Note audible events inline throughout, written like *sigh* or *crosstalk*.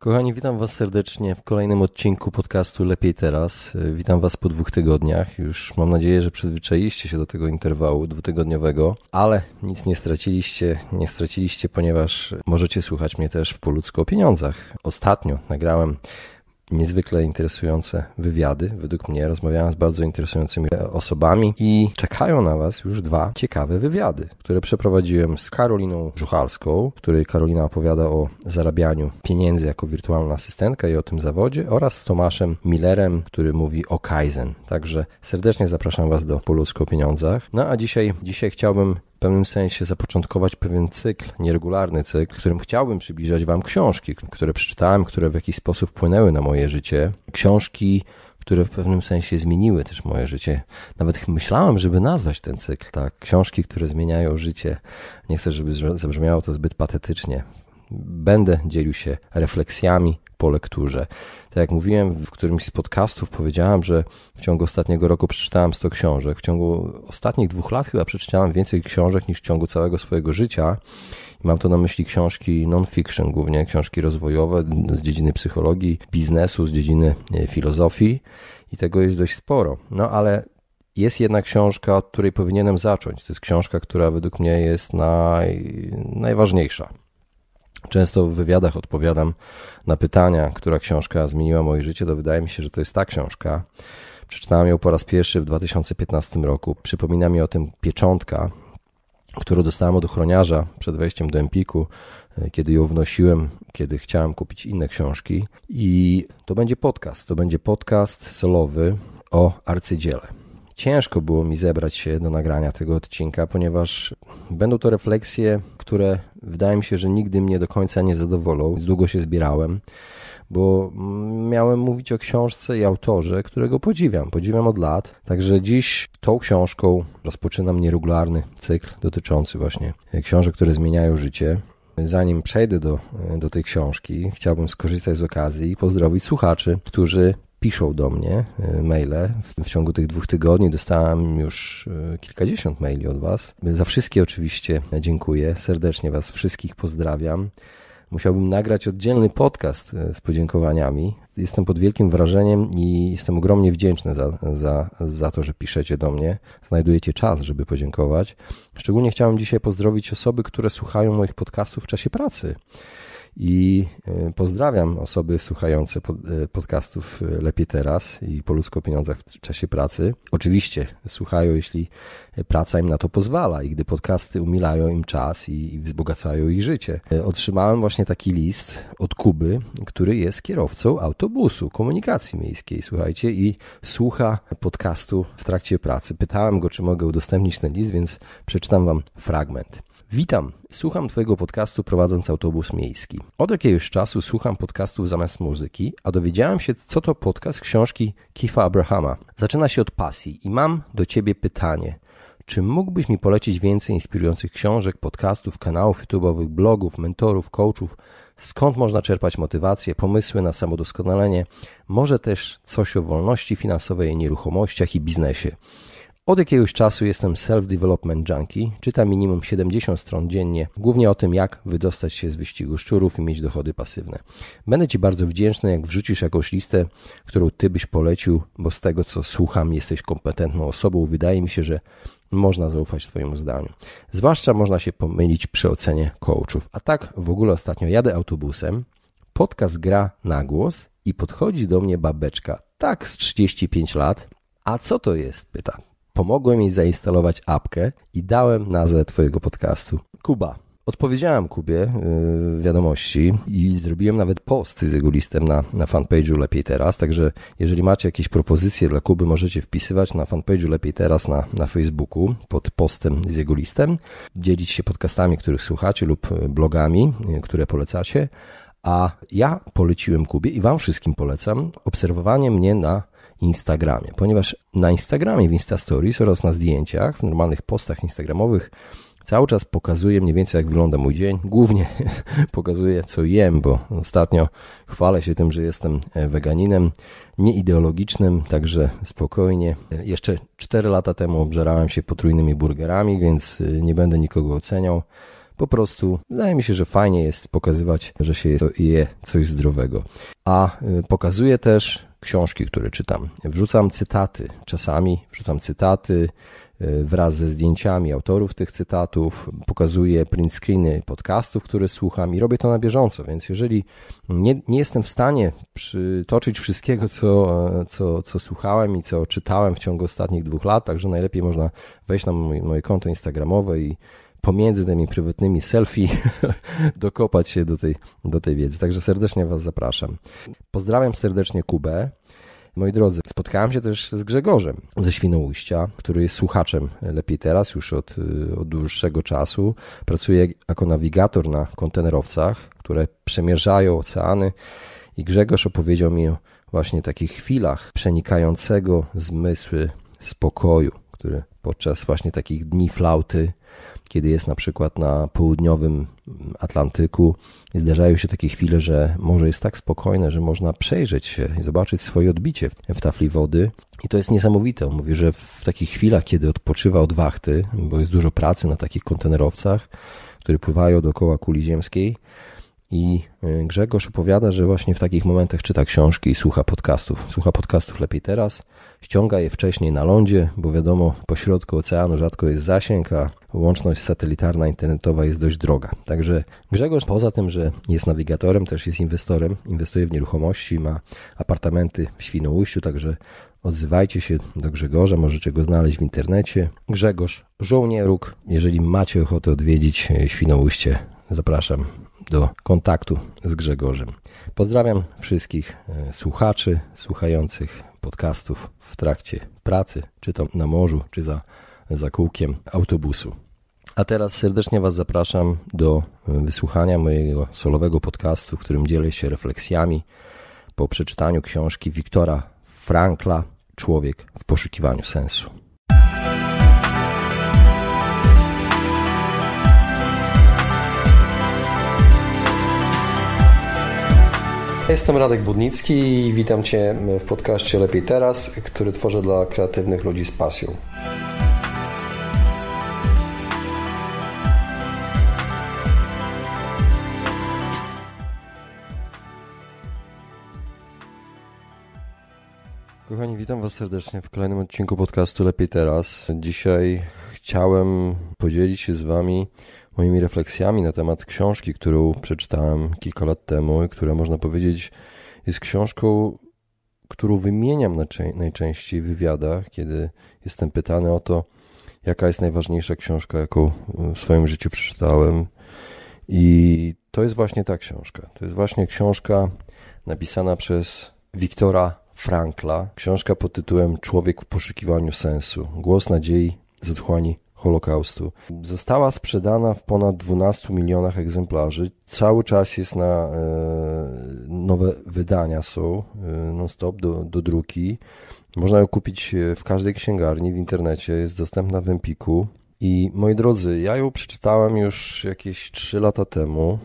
Kochani, witam Was serdecznie w kolejnym odcinku podcastu Lepiej Teraz. Witam Was po dwóch tygodniach. Już mam nadzieję, że przyzwyczailiście się do tego interwału dwutygodniowego, ale nic nie straciliście, nie straciliście, ponieważ możecie słuchać mnie też w Poludzku o pieniądzach. Ostatnio nagrałem niezwykle interesujące wywiady, według mnie. Rozmawiałem z bardzo interesującymi osobami i czekają na Was już dwa ciekawe wywiady, które przeprowadziłem z Karoliną Żuchalską, w której Karolina opowiada o zarabianiu pieniędzy jako wirtualna asystentka i o tym zawodzie, oraz z Tomaszem Millerem, który mówi o Kaizen. Także serdecznie zapraszam Was do Polusko o pieniądzach. No a dzisiaj, dzisiaj chciałbym pewnym sensie zapoczątkować pewien cykl, nieregularny cykl, w którym chciałbym przybliżać Wam książki, które przeczytałem, które w jakiś sposób wpłynęły na moje życie. Książki, które w pewnym sensie zmieniły też moje życie. Nawet myślałem, żeby nazwać ten cykl, tak? Książki, które zmieniają życie. Nie chcę, żeby zabrzmiało to zbyt patetycznie. Będę dzielił się refleksjami, po lekturze. Tak jak mówiłem w którymś z podcastów, powiedziałem, że w ciągu ostatniego roku przeczytałem 100 książek. W ciągu ostatnich dwóch lat chyba przeczytałem więcej książek niż w ciągu całego swojego życia. Mam tu na myśli książki non-fiction, głównie książki rozwojowe z dziedziny psychologii, biznesu, z dziedziny e, filozofii i tego jest dość sporo. No ale jest jedna książka, od której powinienem zacząć. To jest książka, która według mnie jest naj... najważniejsza. Często w wywiadach odpowiadam na pytania, która książka zmieniła moje życie, to wydaje mi się, że to jest ta książka. Przeczytałem ją po raz pierwszy w 2015 roku. Przypomina mi o tym pieczątka, którą dostałem od ochroniarza przed wejściem do Empiku, e, kiedy ją wnosiłem, kiedy chciałem kupić inne książki. I to będzie podcast, to będzie podcast solowy o arcydziele ciężko było mi zebrać się do nagrania tego odcinka, ponieważ będą to refleksje, które wydaje mi się, że nigdy mnie do końca nie zadowolą. Długo się zbierałem, bo miałem mówić o książce i autorze, którego podziwiam. Podziwiam od lat. Także dziś tą książką rozpoczynam nieregularny cykl dotyczący właśnie książek, które zmieniają życie. Zanim przejdę do, do tej książki, chciałbym skorzystać z okazji i pozdrowić słuchaczy, którzy piszą do mnie e, maile. W, w, ciągu tych dwóch tygodni dostałem już e, kilkadziesiąt maili od Was. Za wszystkie oczywiście dziękuję. Serdecznie Was wszystkich pozdrawiam. Musiałbym nagrać oddzielny podcast e, z podziękowaniami. Jestem pod wielkim wrażeniem i jestem ogromnie wdzięczny za, za, za to, że piszecie do mnie, znajdujecie czas, żeby podziękować. Szczególnie chciałem dzisiaj pozdrowić osoby, które słuchają moich podcastów w czasie pracy. I e, pozdrawiam osoby słuchające e, podcastów e, Lepiej Teraz i Po ludzko pieniądzach w czasie pracy. Oczywiście słuchają, jeśli praca im na to pozwala i gdy podcasty umilają im czas i, i wzbogacają ich życie. Otrzymałem właśnie taki list od Kuby, który jest kierowcą autobusu komunikacji miejskiej, słuchajcie, i słucha podcastu w trakcie pracy. Pytałem go, czy mogę udostępnić ten list, więc przeczytam wam fragment. Witam, słucham Twojego podcastu prowadząc autobus miejski. Od jakiegoś czasu słucham podcastów zamiast muzyki, a dowiedziałem się, co to podcast książki Kifa Abrahama. Zaczyna się od pasji i mam do Ciebie pytanie. Czy mógłbyś mi polecić więcej inspirujących książek, podcastów, kanałów YouTube'owych, blogów, mentorów, coachów? Skąd można czerpać motywację, pomysły na samodoskonalenie? Może też coś o wolności finansowej, nieruchomościach i biznesie. Od jakiegoś czasu jestem self-development junkie, czytam minimum 70 stron dziennie, głównie o tym, jak wydostać się z wyścigu szczurów i mieć dochody pasywne. Będę Ci bardzo wdzięczny, jak wrzucisz jakąś listę, którą Ty byś polecił, bo z tego, co słucham, jesteś kompetentną osobą. Wydaje mi się, że można zaufać Twojemu zdaniu. Zwłaszcza można się pomylić przy ocenie coachów. A tak w ogóle ostatnio jadę autobusem, podcast gra na głos i podchodzi do mnie babeczka, tak z 35 lat. A co to jest? Pyta. Pomogłem jej zainstalować apkę i dałem nazwę Twojego podcastu. Kuba. Odpowiedziałem Kubie yy, wiadomości i zrobiłem nawet post z jego listem na, na fanpage'u Lepiej Teraz, także jeżeli macie jakieś propozycje dla Kuby, możecie wpisywać na fanpage'u Lepiej Teraz na, na Facebooku pod postem z jego listem, dzielić się podcastami, których słuchacie lub y, blogami, yy, które polecacie, a ja poleciłem Kubie i Wam wszystkim polecam obserwowanie mnie na Instagramie, ponieważ na Instagramie w Insta Stories oraz na zdjęciach, w normalnych postach instagramowych cały czas pokazuję mniej więcej jak wygląda mój dzień, głównie *laughs* pokazuję co jem, bo ostatnio chwalę się tym, że jestem e, weganinem nieideologicznym, także spokojnie. E, jeszcze 4 lata temu obżerałem się potrójnymi burgerami, więc e, nie będę nikogo oceniał. Po prostu wydaje mi się, że fajnie jest pokazywać, że się je coś zdrowego. A pokazuję też książki, które czytam. Wrzucam cytaty, czasami wrzucam cytaty e, wraz ze zdjęciami autorów tych cytatów, pokazuję print screeny podcastów, które słucham i robię to na bieżąco, więc jeżeli nie, nie jestem w stanie przytoczyć wszystkiego, co, e, co, co słuchałem i co czytałem w ciągu ostatnich dwóch lat, także najlepiej można wejść na moje, moje konto instagramowe i pomiędzy tymi prywatnymi selfie *laughs* dokopać się do tej, do tej wiedzy. Także serdecznie Was zapraszam. Pozdrawiam serdecznie Kubę. Moi drodzy, spotkałem się też z Grzegorzem ze Świnoujścia, który jest słuchaczem lepiej teraz, już od, y, od dłuższego czasu. Pracuje jako nawigator na kontenerowcach, które przemierzają oceany. I Grzegorz opowiedział mi o właśnie takich chwilach przenikającego zmysły spokoju, który podczas właśnie takich dni flauty kiedy jest na przykład na południowym Atlantyku, zdarzają się takie chwile, że morze jest tak spokojne, że można przejrzeć się i zobaczyć swoje odbicie w tafli wody. I to jest niesamowite. On mówi, że w takich chwilach, kiedy odpoczywa od wachty, bo jest dużo pracy na takich kontenerowcach, które pływają dookoła kuli ziemskiej, i y, Grzegorz opowiada, że właśnie w takich momentach czyta książki i słucha podcastów. Słucha podcastów lepiej teraz, ściąga je wcześniej na lądzie, bo wiadomo, po środku oceanu rzadko jest zasięg, a łączność satelitarna, internetowa jest dość droga. Także Grzegorz, poza tym, że jest nawigatorem, też jest inwestorem, inwestuje w nieruchomości, ma apartamenty w Świnoujściu, także odzywajcie się do Grzegorza, możecie go znaleźć w internecie. Grzegorz Żołnieruk, jeżeli macie ochotę odwiedzić y, Świnoujście, zapraszam do kontaktu z Grzegorzem. Pozdrawiam wszystkich e, słuchaczy, słuchających podcastów w trakcie pracy, czy to na morzu, czy za, za kółkiem autobusu. A teraz serdecznie Was zapraszam do e, wysłuchania mojego solowego podcastu, w którym dzielę się refleksjami po przeczytaniu książki Wiktora Frankla Człowiek w poszukiwaniu sensu. Jestem Radek Budnicki i witam Cię w podcaście Lepiej Teraz, który tworzę dla kreatywnych ludzi z pasją. Kochani, witam Was serdecznie w kolejnym odcinku podcastu Lepiej Teraz. Dzisiaj chciałem podzielić się z Wami moimi refleksjami na temat książki, którą przeczytałem kilka lat temu i która można powiedzieć jest książką, którą wymieniam najczęściej w wywiadach, kiedy jestem pytany o to, jaka jest najważniejsza książka, jaką w swoim życiu przeczytałem. I to jest właśnie ta książka. To jest właśnie książka napisana przez Wiktora Frankla. Książka pod tytułem Człowiek w poszukiwaniu sensu. Głos nadziei, zatchłani Holokaustu. Została sprzedana w ponad 12 milionach egzemplarzy. Cały czas jest na e, nowe wydania są e, non-stop do, do druki. Można ją kupić e, w każdej księgarni, w internecie, jest dostępna w Empiku. I moi drodzy, ja ją przeczytałem już jakieś 3 lata temu,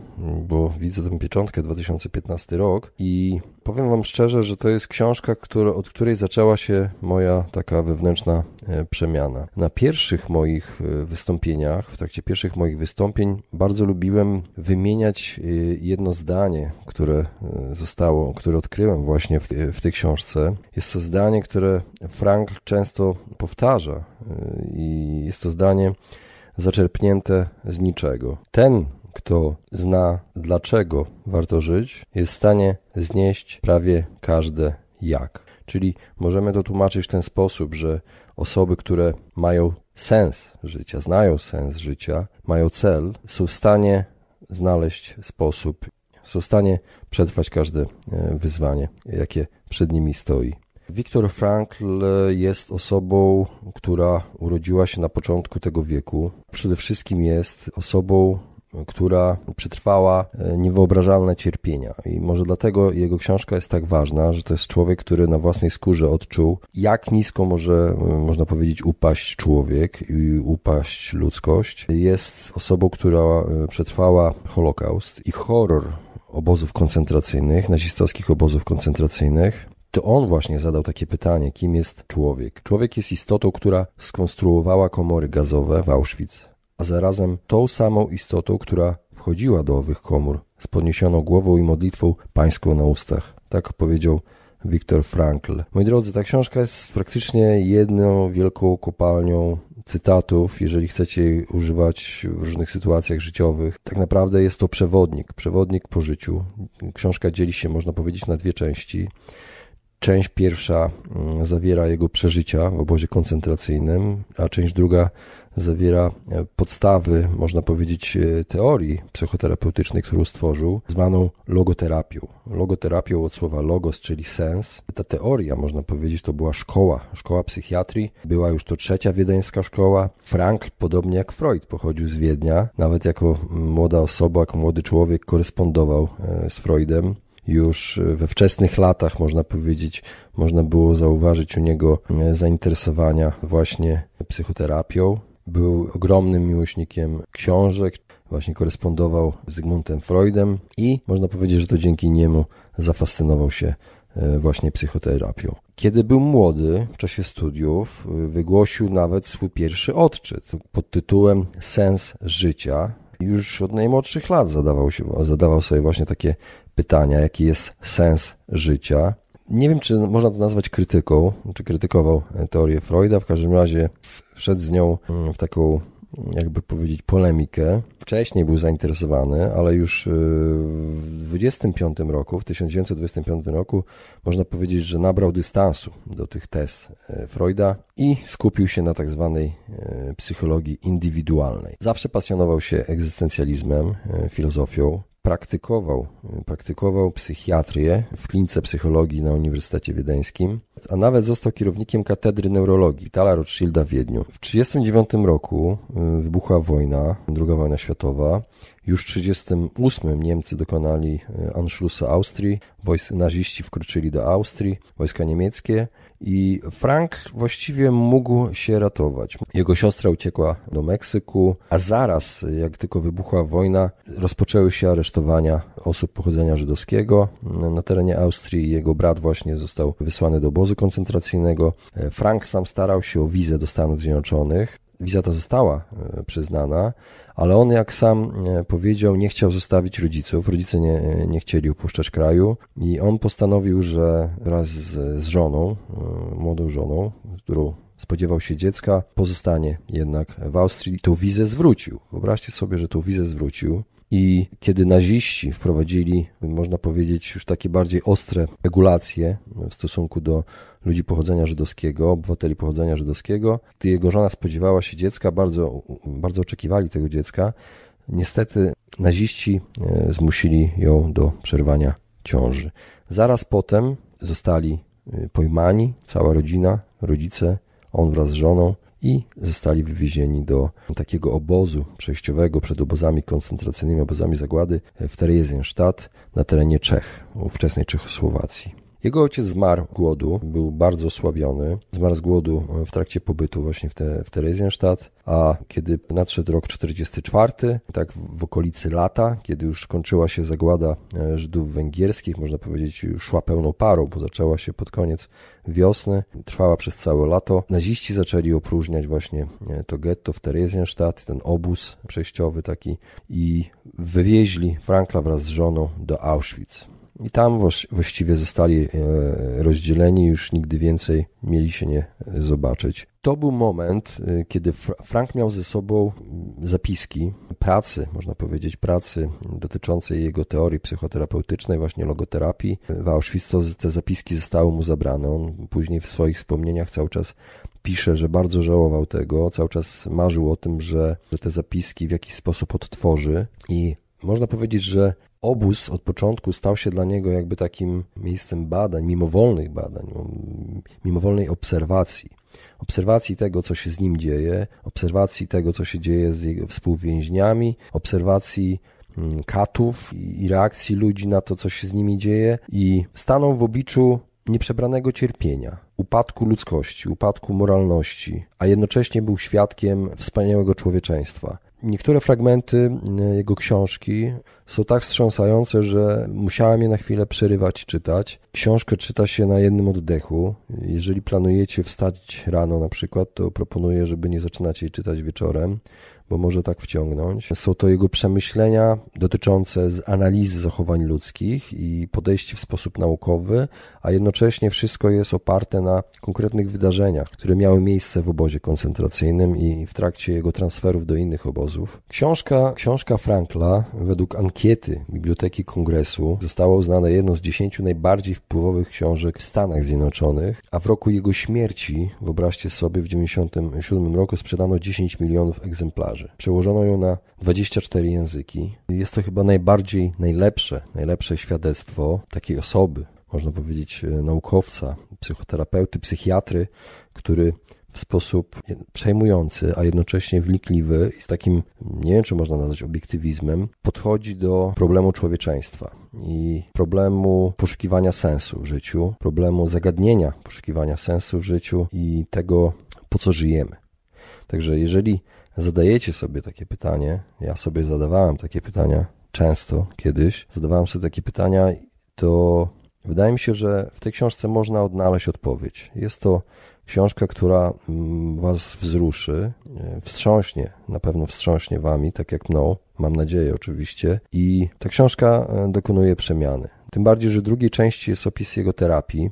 bo widzę tę pieczątkę 2015 rok i powiem Wam szczerze, że to jest książka, od której zaczęła się moja taka wewnętrzna e, przemiana. Na pierwszych moich e, wystąpieniach, w trakcie pierwszych moich wystąpień, bardzo lubiłem wymieniać e, jedno zdanie, które zostało, które odkryłem właśnie w, w tej książce. Jest to zdanie, które Frank często powtarza i jest to zdanie zaczerpnięte z niczego. Ten kto zna, dlaczego warto żyć, jest w stanie znieść prawie każde jak. Czyli możemy to tłumaczyć w ten sposób, że osoby, które mają sens życia, znają sens życia, mają cel, są w stanie znaleźć sposób, są w stanie przetrwać każde e, wyzwanie, jakie przed nimi stoi. Viktor Frankl e, jest osobą, która urodziła się na początku tego wieku. Przede wszystkim jest osobą która przetrwała e, niewyobrażalne cierpienia. I może dlatego jego książka jest tak ważna, że to jest człowiek, który na własnej skórze odczuł, jak nisko może, e, można powiedzieć, upaść człowiek i upaść ludzkość. Jest osobą, która e, przetrwała Holokaust i horror obozów koncentracyjnych, nazistowskich obozów koncentracyjnych to on właśnie zadał takie pytanie, kim jest człowiek. Człowiek jest istotą, która skonstruowała komory gazowe w Auschwitz a zarazem tą samą istotą, która wchodziła do owych komór, z podniesioną głową i modlitwą pańską na ustach. Tak powiedział Viktor Frankl. Moi drodzy, ta książka jest praktycznie jedną wielką kopalnią cytatów, jeżeli chcecie jej używać w różnych sytuacjach życiowych. Tak naprawdę jest to przewodnik, przewodnik po życiu. Książka dzieli się, można powiedzieć, na dwie części. Część pierwsza mm, zawiera jego przeżycia w obozie koncentracyjnym, a część druga zawiera e, podstawy, można powiedzieć, e, teorii psychoterapeutycznej, którą stworzył, zwaną logoterapią. Logoterapią od słowa logos, czyli sens. Ta teoria, można powiedzieć, to była szkoła, szkoła psychiatrii. Była już to trzecia wiedeńska szkoła. Frankl, podobnie jak Freud, pochodził z Wiednia. Nawet jako młoda osoba, jako młody człowiek korespondował e, z Freudem już we wczesnych latach, można powiedzieć, można było zauważyć u niego zainteresowania właśnie psychoterapią. Był ogromnym miłośnikiem książek, właśnie korespondował z Zygmuntem Freudem i można powiedzieć, że to dzięki niemu zafascynował się e, właśnie psychoterapią. Kiedy był młody, w czasie studiów, e, wygłosił nawet swój pierwszy odczyt pod tytułem Sens życia. Już od najmłodszych lat zadawał, się, zadawał sobie właśnie takie pytania, jaki jest sens życia. Nie wiem, czy można to nazwać krytyką, czy krytykował e, teorię Freuda. W każdym razie w wszedł z nią mm, w taką jakby powiedzieć, polemikę. Wcześniej był zainteresowany, ale już y, w 25 roku, w 1925 roku, można powiedzieć, że nabrał dystansu do tych tez y, Freuda i skupił się na tak zwanej y, psychologii indywidualnej. Zawsze pasjonował się egzystencjalizmem, filozofią, praktykował, praktykował psychiatrię w klinice psychologii na Uniwersytecie Wiedeńskim, a nawet został kierownikiem katedry neurologii Tala Rothschilda w Wiedniu. W 1939 roku y, wybuchła wojna, II wojna światowa. Już w 1938 Niemcy dokonali y, Anschlussu Austrii, wojsk, naziści wkroczyli do Austrii, wojska niemieckie. I Frank właściwie mógł się ratować. Jego siostra uciekła do Meksyku, a zaraz, jak tylko wybuchła wojna, rozpoczęły się aresztowania osób pochodzenia żydowskiego na terenie Austrii. Jego brat właśnie został wysłany do obozu koncentracyjnego. E, Frank sam starał się o wizę do Stanów Zjednoczonych wiza ta została e, przyznana, ale on, jak sam e, powiedział, nie chciał zostawić rodziców. Rodzice nie, e, nie chcieli opuszczać kraju i on postanowił, że wraz z, z żoną, młodą żoną, którą spodziewał się dziecka, pozostanie jednak w Austrii. Tą wizę zwrócił. Wyobraźcie sobie, że tą wizę zwrócił. I kiedy naziści wprowadzili, można powiedzieć, już takie bardziej ostre regulacje no, w stosunku do ludzi pochodzenia żydowskiego, obywateli pochodzenia żydowskiego, gdy jego żona spodziewała się dziecka, bardzo, bardzo oczekiwali tego dziecka, niestety naziści e, zmusili ją do przerwania ciąży. Zaraz potem zostali e, pojmani, cała rodzina, rodzice, on wraz z żoną i zostali wywiezieni do takiego obozu przejściowego przed obozami koncentracyjnymi, obozami zagłady w Theresienstadt na terenie Czech, ówczesnej Czechosłowacji. Jego ojciec zmarł z głodu, był bardzo osłabiony. Zmarł z głodu e, w trakcie pobytu właśnie w, te, w Theresienstadt, a kiedy nadszedł rok 44, tak w okolicy lata, kiedy już kończyła się zagłada e, Żydów węgierskich, można powiedzieć już szła pełną parą, bo zaczęła się pod koniec wiosny, trwała przez całe lato. Naziści zaczęli opróżniać właśnie e, to getto w Theresienstadt, ten obóz przejściowy taki i wywieźli Frankla wraz z żoną do Auschwitz. I tam właściwie zostali e, rozdzieleni, już nigdy więcej mieli się nie e, zobaczyć. To był moment, e, kiedy Frank miał ze sobą zapiski pracy, można powiedzieć, pracy dotyczącej jego teorii psychoterapeutycznej, właśnie logoterapii. W Auschwitz te zapiski zostały mu zabrane. On później w swoich wspomnieniach cały czas pisze, że bardzo żałował tego, cały czas marzył o tym, że, że te zapiski w jakiś sposób odtworzy i można powiedzieć, że obóz od początku stał się dla niego jakby takim miejscem badań, mimowolnych badań, mimowolnej obserwacji. Obserwacji tego, co się z nim dzieje, obserwacji tego, co się dzieje z jego współwięźniami, obserwacji katów i reakcji ludzi na to, co się z nimi dzieje, i stanął w obliczu nieprzebranego cierpienia, upadku ludzkości, upadku moralności, a jednocześnie był świadkiem wspaniałego człowieczeństwa. Niektóre fragmenty e, jego książki są tak wstrząsające, że musiałem je na chwilę przerywać czytać. Książkę czyta się na jednym oddechu. Jeżeli planujecie wstać rano na przykład, to proponuję, żeby nie zaczynać jej czytać wieczorem bo może tak wciągnąć. Są to jego przemyślenia dotyczące analizy zachowań ludzkich i podejście w sposób naukowy, a jednocześnie wszystko jest oparte na konkretnych wydarzeniach, które miały miejsce w obozie koncentracyjnym i w trakcie jego transferów do innych obozów. Książka, książka Frankla według ankiety Biblioteki Kongresu została uznana jedną z dziesięciu najbardziej wpływowych książek w Stanach Zjednoczonych, a w roku jego śmierci, wyobraźcie sobie, w 1997 roku sprzedano 10 milionów egzemplarzy. Przełożono ją na 24 języki. Jest to chyba najbardziej, najlepsze, najlepsze świadectwo takiej osoby, można powiedzieć e, naukowca, psychoterapeuty, psychiatry, który w sposób przejmujący, a jednocześnie wnikliwy i z takim, nie wiem czy można nazwać obiektywizmem, podchodzi do problemu człowieczeństwa i problemu poszukiwania sensu w życiu, problemu zagadnienia poszukiwania sensu w życiu i tego, po co żyjemy. Także jeżeli zadajecie sobie takie pytanie, ja sobie zadawałem takie pytania często kiedyś, zadawałem sobie takie pytania, to wydaje mi się, że w tej książce można odnaleźć odpowiedź. Jest to książka, która mm, Was wzruszy, e, wstrząśnie, na pewno wstrząśnie Wami, tak jak mną, mam nadzieję oczywiście. I ta książka e, dokonuje przemiany. Tym bardziej, że w drugiej części jest opis jego terapii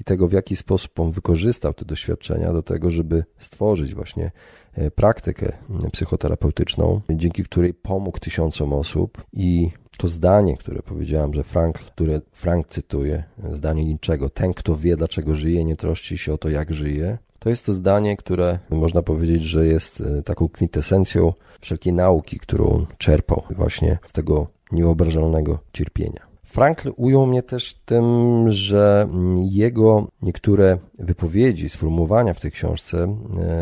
i tego, w jaki sposób on wykorzystał te doświadczenia do tego, żeby stworzyć właśnie e, praktykę e, psychoterapeutyczną, dzięki której pomógł tysiącom osób i to zdanie, które powiedziałem, że Frank, które Frank cytuje, e, zdanie niczego, ten kto wie dlaczego żyje, nie troszczy się o to jak żyje, to jest to zdanie, które można powiedzieć, że jest taką kwintesencją wszelkiej nauki, którą czerpał właśnie z tego nieobrażalnego cierpienia. Frankl ujął mnie też tym, że jego niektóre wypowiedzi, sformułowania w tej książce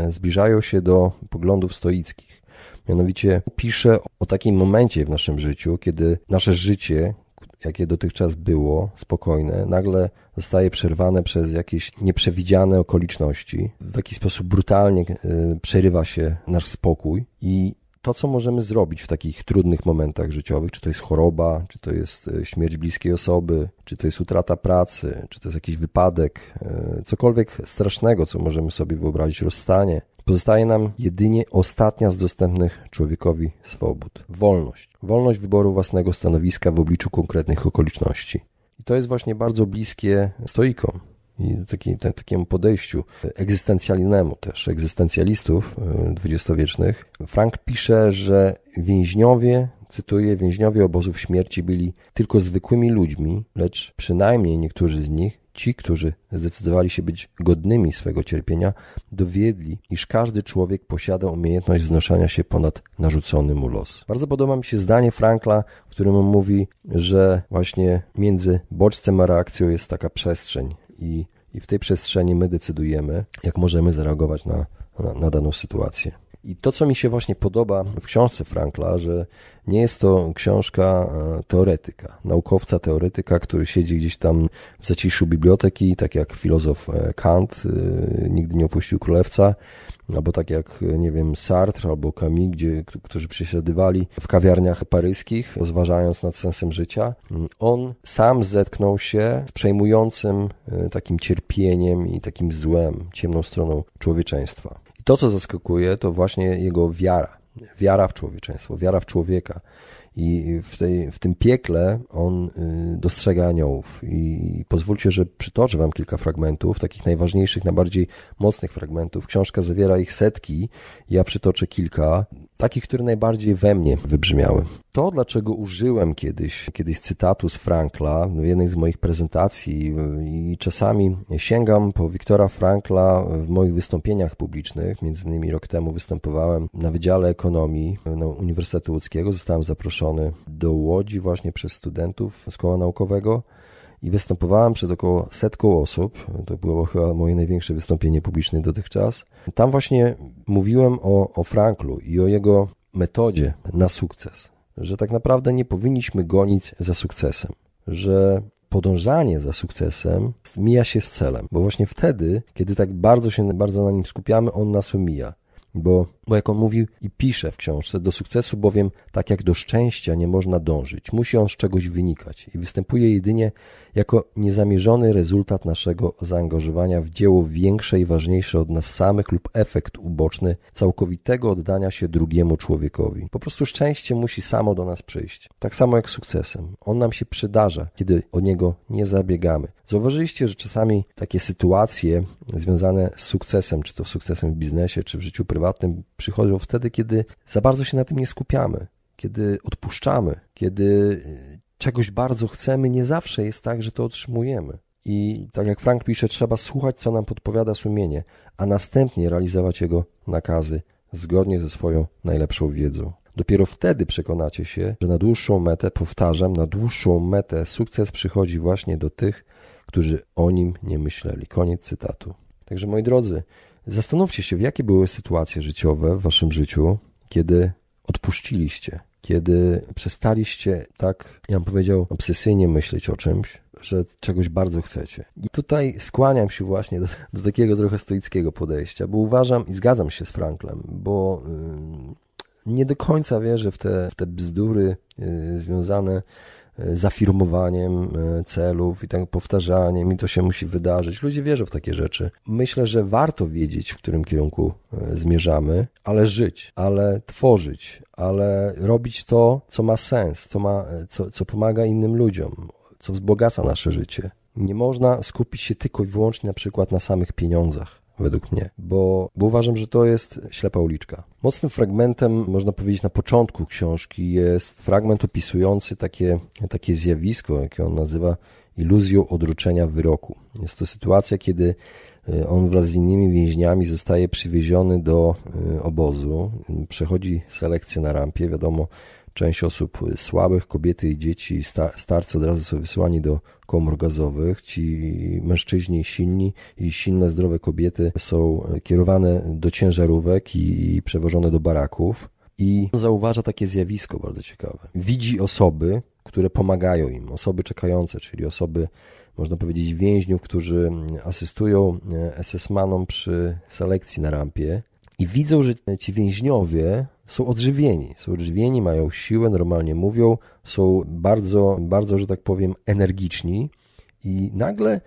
e, zbliżają się do poglądów stoickich. Mianowicie pisze o takim momencie w naszym życiu, kiedy nasze życie, jakie dotychczas było spokojne, nagle zostaje przerwane przez jakieś nieprzewidziane okoliczności. W jakiś sposób brutalnie e, przerywa się nasz spokój i to, co możemy zrobić w takich trudnych momentach życiowych, czy to jest choroba, czy to jest e, śmierć bliskiej osoby, czy to jest utrata pracy, czy to jest jakiś wypadek, e, cokolwiek strasznego, co możemy sobie wyobrazić, rozstanie. Pozostaje nam jedynie ostatnia z dostępnych człowiekowi swobód wolność. Wolność wyboru własnego stanowiska w obliczu konkretnych okoliczności. I to jest właśnie bardzo bliskie stoikom i taki, te, takiemu podejściu egzystencjalnemu też, egzystencjalistów e, dwudziestowiecznych. Frank pisze, że więźniowie, cytuję, więźniowie obozów śmierci byli tylko zwykłymi ludźmi, lecz przynajmniej niektórzy z nich Ci, którzy zdecydowali się być godnymi swego cierpienia, dowiedli, iż każdy człowiek posiada umiejętność znoszenia się ponad narzucony mu los. Bardzo podoba mi się zdanie Frankla, w którym on mówi, że właśnie między bodźcem a reakcją jest taka przestrzeń, i, i w tej przestrzeni my decydujemy, jak możemy zareagować na, na, na daną sytuację. I to, co mi się właśnie podoba w książce Frankla, że nie jest to książka e, teoretyka, naukowca teoretyka, który siedzi gdzieś tam w zaciszu biblioteki, tak jak filozof e, Kant e, nigdy nie opuścił królewca, albo tak jak, nie wiem, Sartre albo Camus, gdzie, którzy przesiadywali w kawiarniach paryskich, rozważając nad sensem życia. On sam zetknął się z przejmującym takim cierpieniem i takim złem, ciemną stroną człowieczeństwa to, co zaskakuje, to właśnie jego wiara. Wiara w człowieczeństwo, wiara w człowieka. I w, tej, w tym piekle on y, dostrzega aniołów. I pozwólcie, że przytoczę Wam kilka fragmentów, takich najważniejszych, najbardziej mocnych fragmentów. Książka zawiera ich setki. Ja przytoczę kilka takich, które najbardziej we mnie wybrzmiały. To, dlaczego użyłem kiedyś, kiedyś cytatu z Frankla w jednej z moich prezentacji yy, i czasami sięgam po Wiktora Frankla w moich wystąpieniach publicznych, między innymi rok temu występowałem na Wydziale Ekonomii yy, Uniwersytetu Łódzkiego, zostałem zaproszony do Łodzi właśnie przez studentów Szkoły naukowego i występowałem przed około setką osób. To było chyba moje największe wystąpienie publiczne dotychczas. Tam właśnie mówiłem o, o Franklu i o jego metodzie na sukces, że tak naprawdę nie powinniśmy gonić za sukcesem, że podążanie za sukcesem mija się z celem, bo właśnie wtedy, kiedy tak bardzo się bardzo na nim skupiamy, on nas umija bo, bo jak on mówi i pisze w książce, do sukcesu bowiem, tak jak do szczęścia, nie można dążyć. Musi on z czegoś wynikać i występuje jedynie jako niezamierzony rezultat naszego zaangażowania w dzieło większe i ważniejsze od nas samych lub efekt uboczny całkowitego oddania się drugiemu człowiekowi. Po prostu szczęście musi samo do nas przyjść. Tak samo jak sukcesem. On nam się przydarza, kiedy o niego nie zabiegamy. Zauważyliście, że czasami takie sytuacje związane z sukcesem, czy to sukcesem w biznesie, czy w życiu prywatnym, prywatnym przychodzą wtedy, kiedy za bardzo się na tym nie skupiamy, kiedy odpuszczamy, kiedy e, czegoś bardzo chcemy, nie zawsze jest tak, że to otrzymujemy. I tak jak Frank pisze, trzeba słuchać, co nam podpowiada sumienie, a następnie realizować jego nakazy zgodnie ze swoją najlepszą wiedzą. Dopiero wtedy przekonacie się, że na dłuższą metę, powtarzam, na dłuższą metę sukces przychodzi właśnie do tych, którzy o nim nie myśleli. Koniec cytatu. Także moi drodzy, Zastanówcie się, jakie były sytuacje życiowe w waszym życiu, kiedy odpuściliście, kiedy przestaliście tak, ja bym powiedział, obsesyjnie myśleć o czymś, że czegoś bardzo chcecie. I tutaj skłaniam się właśnie do, do takiego trochę stoickiego podejścia, bo uważam i zgadzam się z Franklem, bo yy, nie do końca wierzę w te, w te bzdury yy, związane E, zafirmowaniem e, celów i tak powtarzaniem i to się musi wydarzyć. Ludzie wierzą w takie rzeczy. Myślę, że warto wiedzieć, w którym kierunku e, zmierzamy, ale żyć, ale tworzyć, ale robić to, co ma sens, co, ma, co, co pomaga innym ludziom, co wzbogaca nasze życie. Nie można skupić się tylko i wyłącznie na przykład na samych pieniądzach według mnie, bo, bo uważam, że to jest ślepa uliczka. Mocnym fragmentem, można powiedzieć, na początku książki jest fragment opisujący takie, takie zjawisko, jakie on nazywa iluzją odroczenia wyroku. Jest to sytuacja, kiedy e, on wraz z innymi więźniami zostaje przywieziony do e, obozu, przechodzi selekcję na rampie. Wiadomo, część osób słabych, kobiety i dzieci, starcy od razu są wysyłani do komór gazowych. Ci mężczyźni silni i silne, zdrowe kobiety są kierowane do ciężarówek i przewożone do baraków. I zauważa takie zjawisko bardzo ciekawe. Widzi osoby, które pomagają im, osoby czekające, czyli osoby, można powiedzieć, więźniów, którzy asystują e, SS-manom przy selekcji na rampie i widzą, że ci więźniowie są odżywieni. Są odżywieni, mają siłę, normalnie mówią, są bardzo, bardzo, że tak powiem, energiczni i nagle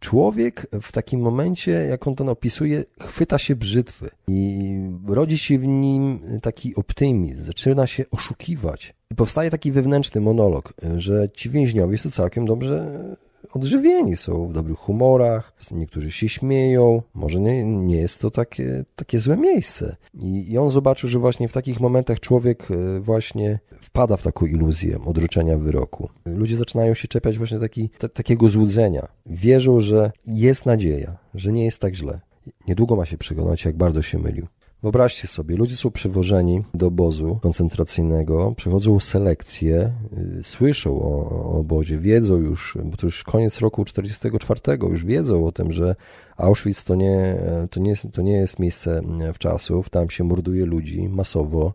człowiek w takim momencie, jak on to opisuje, chwyta się brzytwy i rodzi się w nim taki optymizm, zaczyna się oszukiwać. I powstaje taki wewnętrzny monolog, że ci więźniowie są całkiem dobrze odżywieni, są w dobrych humorach, niektórzy się śmieją, może nie, nie jest to takie, takie złe miejsce. I, I on zobaczył, że właśnie w takich momentach człowiek e, właśnie wpada w taką iluzję odroczenia wyroku. Ludzie zaczynają się czepiać właśnie taki, ta, takiego złudzenia. Wierzą, że jest nadzieja, że nie jest tak źle. Niedługo ma się przekonać, jak bardzo się mylił. Wyobraźcie sobie, ludzie są przywożeni do obozu koncentracyjnego, przechodzą selekcję, y, słyszą o, o, obozie, wiedzą już, bo to już koniec roku 1944, już wiedzą o tym, że Auschwitz to nie, e, to nie, jest, to nie jest miejsce e, wczasów, tam się morduje ludzi masowo,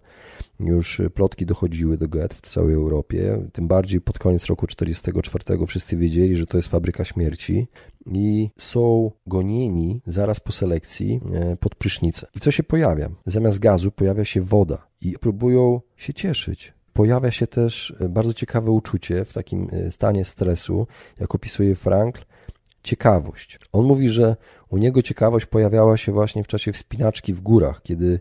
już plotki dochodziły do get w całej Europie, tym bardziej pod koniec roku 1944 wszyscy wiedzieli, że to jest fabryka śmierci, i są gonieni zaraz po selekcji e, pod prysznicę. I co się pojawia? Zamiast gazu pojawia się woda i próbują się cieszyć. Pojawia się też e, bardzo ciekawe uczucie w takim e, stanie stresu, jak opisuje Frankl, ciekawość. On mówi, że u niego ciekawość pojawiała się właśnie w czasie wspinaczki w górach, kiedy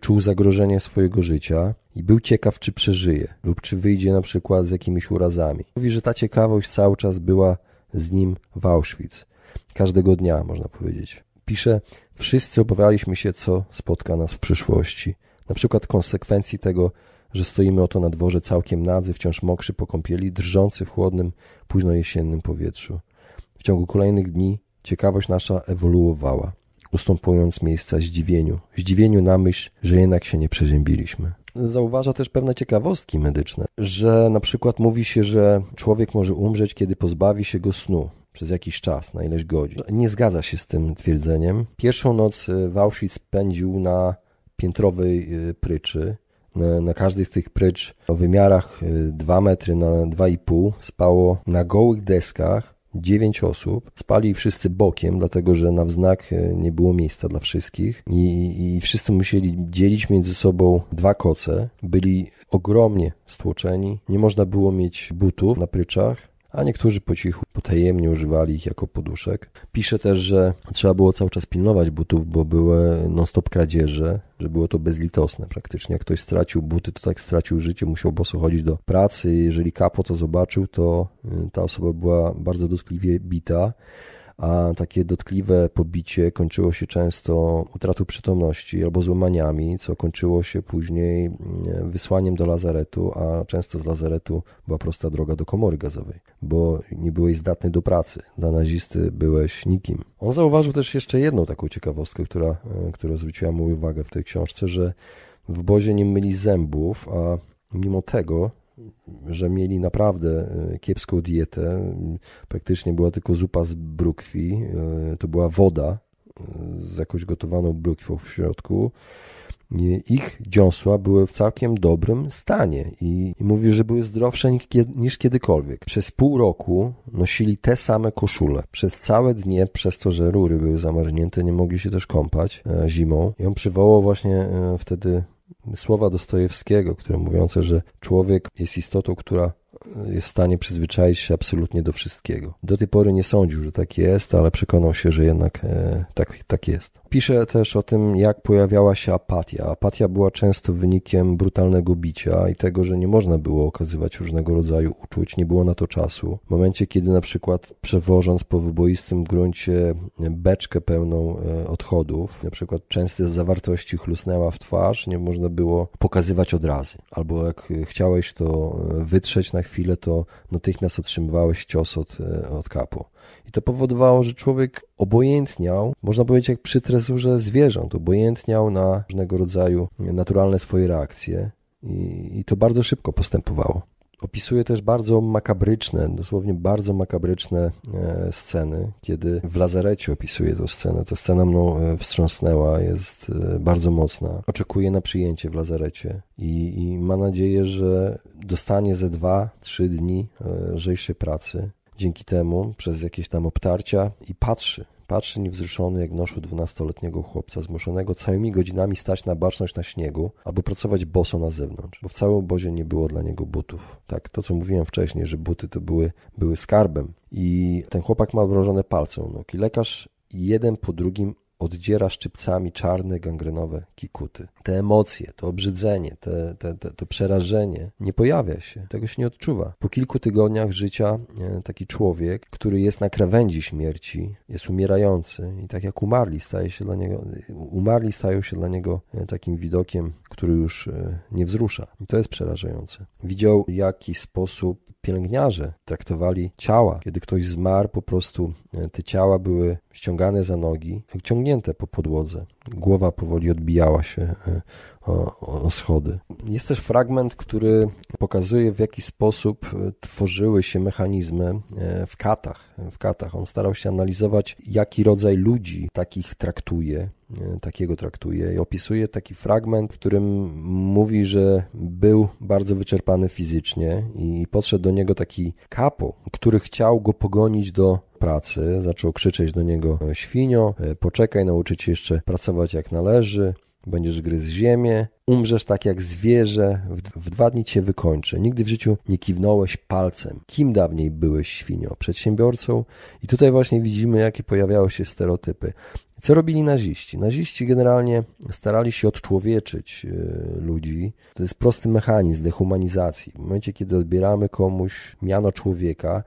czuł zagrożenie swojego życia i był ciekaw, czy przeżyje lub czy wyjdzie na przykład z jakimiś urazami. Mówi, że ta ciekawość cały czas była z nim w Auschwitz. Każdego dnia, można powiedzieć. Pisze, wszyscy obawialiśmy się, co spotka nas w przyszłości. Na przykład konsekwencji tego, że stoimy oto na dworze całkiem nadzy, wciąż mokrzy po kąpieli, drżący w chłodnym, późno jesiennym powietrzu. W ciągu kolejnych dni ciekawość nasza ewoluowała, ustępując miejsca zdziwieniu. Zdziwieniu na myśl, że jednak się nie przeziębiliśmy zauważa też pewne ciekawostki medyczne, że na przykład mówi się, że człowiek może umrzeć, kiedy pozbawi się go snu przez jakiś czas, na ileś godzin. Nie zgadza się z tym twierdzeniem. Pierwszą noc y, w Auschwitz spędził na piętrowej y, pryczy. Na, na każdej z tych prycz o wymiarach 2 y, metry na 2,5 spało na gołych deskach Dziewięć osób. Spali wszyscy bokiem, dlatego że na wznak e, nie było miejsca dla wszystkich i, i wszyscy musieli dzielić między sobą dwa koce. Byli ogromnie stłoczeni. Nie można było mieć butów na pryczach a niektórzy po cichu, potajemnie używali ich jako poduszek. Pisze też, że trzeba było cały czas pilnować butów, bo były non-stop kradzieże, że było to bezlitosne praktycznie. Jak ktoś stracił buty, to tak stracił życie, musiał boso chodzić do pracy. Jeżeli kapo to zobaczył, to y, ta osoba była bardzo dotkliwie bita a takie dotkliwe pobicie kończyło się często utratą przytomności albo złamaniami, co kończyło się później mm, wysłaniem do lazaretu, a często z lazaretu była prosta droga do komory gazowej, bo nie byłeś zdatny do pracy. Dla nazisty byłeś nikim. On zauważył też jeszcze jedną taką ciekawostkę, która, e, która zwróciła mu uwagę w tej książce, że w obozie nie myli zębów, a mimo tego że mieli naprawdę e, kiepską dietę. Praktycznie była tylko zupa z brukwi, e, to była woda e, z jakąś gotowaną brukwą w środku. Ich dziąsła były w całkiem dobrym stanie i, i mówi, że były zdrowsze niż kiedykolwiek. Przez pół roku nosili te same koszule. Przez całe dnie, przez to, że rury były zamarznięte, nie mogli się też kąpać zimą. I on przywołał właśnie wtedy słowa Dostojewskiego, które mówiące, że człowiek jest istotą, która jest w stanie przyzwyczaić się absolutnie do wszystkiego. Do tej pory nie sądził, że tak jest, ale przekonał się, że jednak e, tak, tak jest. Pisze też o tym, jak pojawiała się apatia. Apatia była często wynikiem brutalnego bicia i tego, że nie można było okazywać różnego rodzaju uczuć, nie było na to czasu. W momencie, kiedy na przykład przewożąc po wyboistym gruncie beczkę pełną e, odchodów, na przykład częste z zawartości chlusnęła w twarz, nie można było pokazywać od razu. Albo jak chciałeś to e, wytrzeć na chwilę, chwilę, to natychmiast otrzymywałeś cios od, e, od kapu. I to powodowało, że człowiek obojętniał, można powiedzieć jak przy trezurze zwierząt, obojętniał na różnego rodzaju naturalne swoje reakcje i, i to bardzo szybko postępowało. Opisuje też bardzo makabryczne, dosłownie bardzo makabryczne e, sceny, kiedy w lazarecie opisuje tę scenę. Ta scena mną e, wstrząsnęła, jest e, bardzo mocna. Oczekuje na przyjęcie w lazarecie i, i ma nadzieję, że dostanie ze 2-3 dni lżejszej pracy dzięki temu przez jakieś tam obtarcia i patrzy Patrzy niewzruszony, jak noszył dwunastoletniego chłopca, zmuszonego całymi godzinami stać na baczność na śniegu albo pracować boso na zewnątrz, bo w całym obozie nie było dla niego butów. Tak, to co mówiłem wcześniej, że buty to były, były skarbem. I ten chłopak ma obrożone palce u nóg. I lekarz jeden po drugim oddziera szczypcami czarne, gangrenowe kikuty. Te emocje, to obrzydzenie, te, te, te, to przerażenie nie pojawia się, tego się nie odczuwa. Po kilku tygodniach życia e, taki człowiek, który jest na krawędzi śmierci, jest umierający i tak jak umarli, staje się dla niego, umarli stają się dla niego e, takim widokiem, który już e, nie wzrusza. I to jest przerażające. Widział, w jaki sposób pielęgniarze traktowali ciała. Kiedy ktoś zmarł, po prostu e, te ciała były ściągane za nogi, ciągnięte po podłodze. Głowa powoli odbijała się e, o, o, schody. Jest też fragment, który pokazuje, w jaki sposób e, tworzyły się mechanizmy e, w katach. W katach. On starał się analizować, jaki rodzaj ludzi takich traktuje, takiego traktuje i opisuje taki fragment, w którym mówi, że był bardzo wyczerpany fizycznie i podszedł do niego taki kapo, który chciał go pogonić do pracy, zaczął krzyczeć do niego e, świnio, e, poczekaj, nauczy cię jeszcze pracować jak należy, będziesz gryzł ziemię, umrzesz tak jak zwierzę, w, w dwa dni cię wykończy. Nigdy w życiu nie kiwnąłeś palcem. Kim dawniej byłeś świnio? Przedsiębiorcą? I tutaj właśnie widzimy, jakie pojawiały się stereotypy. Co robili naziści? Naziści generalnie starali się odczłowieczyć e, ludzi. To jest prosty mechanizm dehumanizacji. W momencie, kiedy odbieramy komuś miano człowieka,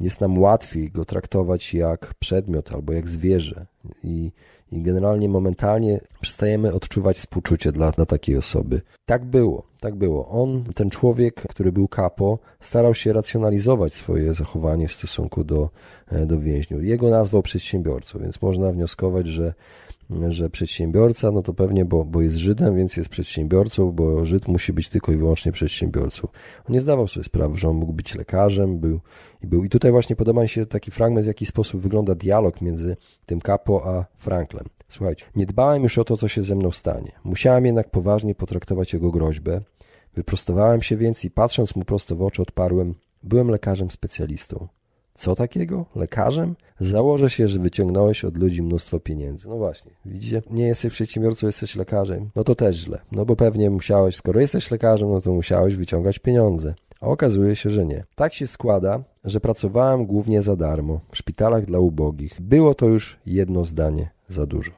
jest nam łatwiej go traktować jak przedmiot albo jak zwierzę. I, i generalnie momentalnie przestajemy odczuwać współczucie dla, dla takiej osoby. Tak było, tak było. On, ten człowiek, który był kapo, starał się racjonalizować swoje zachowanie w stosunku do, e, do więźniów. Jego nazwał przedsiębiorcą, więc można wnioskować, że że przedsiębiorca, no to pewnie, bo, bo jest Żydem, więc jest przedsiębiorcą, bo Żyd musi być tylko i wyłącznie przedsiębiorcą. On nie zdawał sobie sprawy, że on mógł być lekarzem, był i był. I tutaj właśnie podoba mi się taki fragment, w jaki sposób wygląda dialog między tym kapo a Franklem. Słuchajcie, nie dbałem już o to, co się ze mną stanie. Musiałem jednak poważnie potraktować jego groźbę. Wyprostowałem się więc i patrząc mu prosto w oczy odparłem, byłem lekarzem specjalistą. Co takiego? Lekarzem? Założę się, że wyciągnąłeś od ludzi mnóstwo pieniędzy. No właśnie, widzicie? Nie jesteś przedsiębiorcą, jesteś lekarzem. No to też źle. No bo pewnie musiałeś, skoro jesteś lekarzem, no to musiałeś wyciągać pieniądze. A okazuje się, że nie. Tak się składa, że pracowałem głównie za darmo w szpitalach dla ubogich. Było to już jedno zdanie za dużo.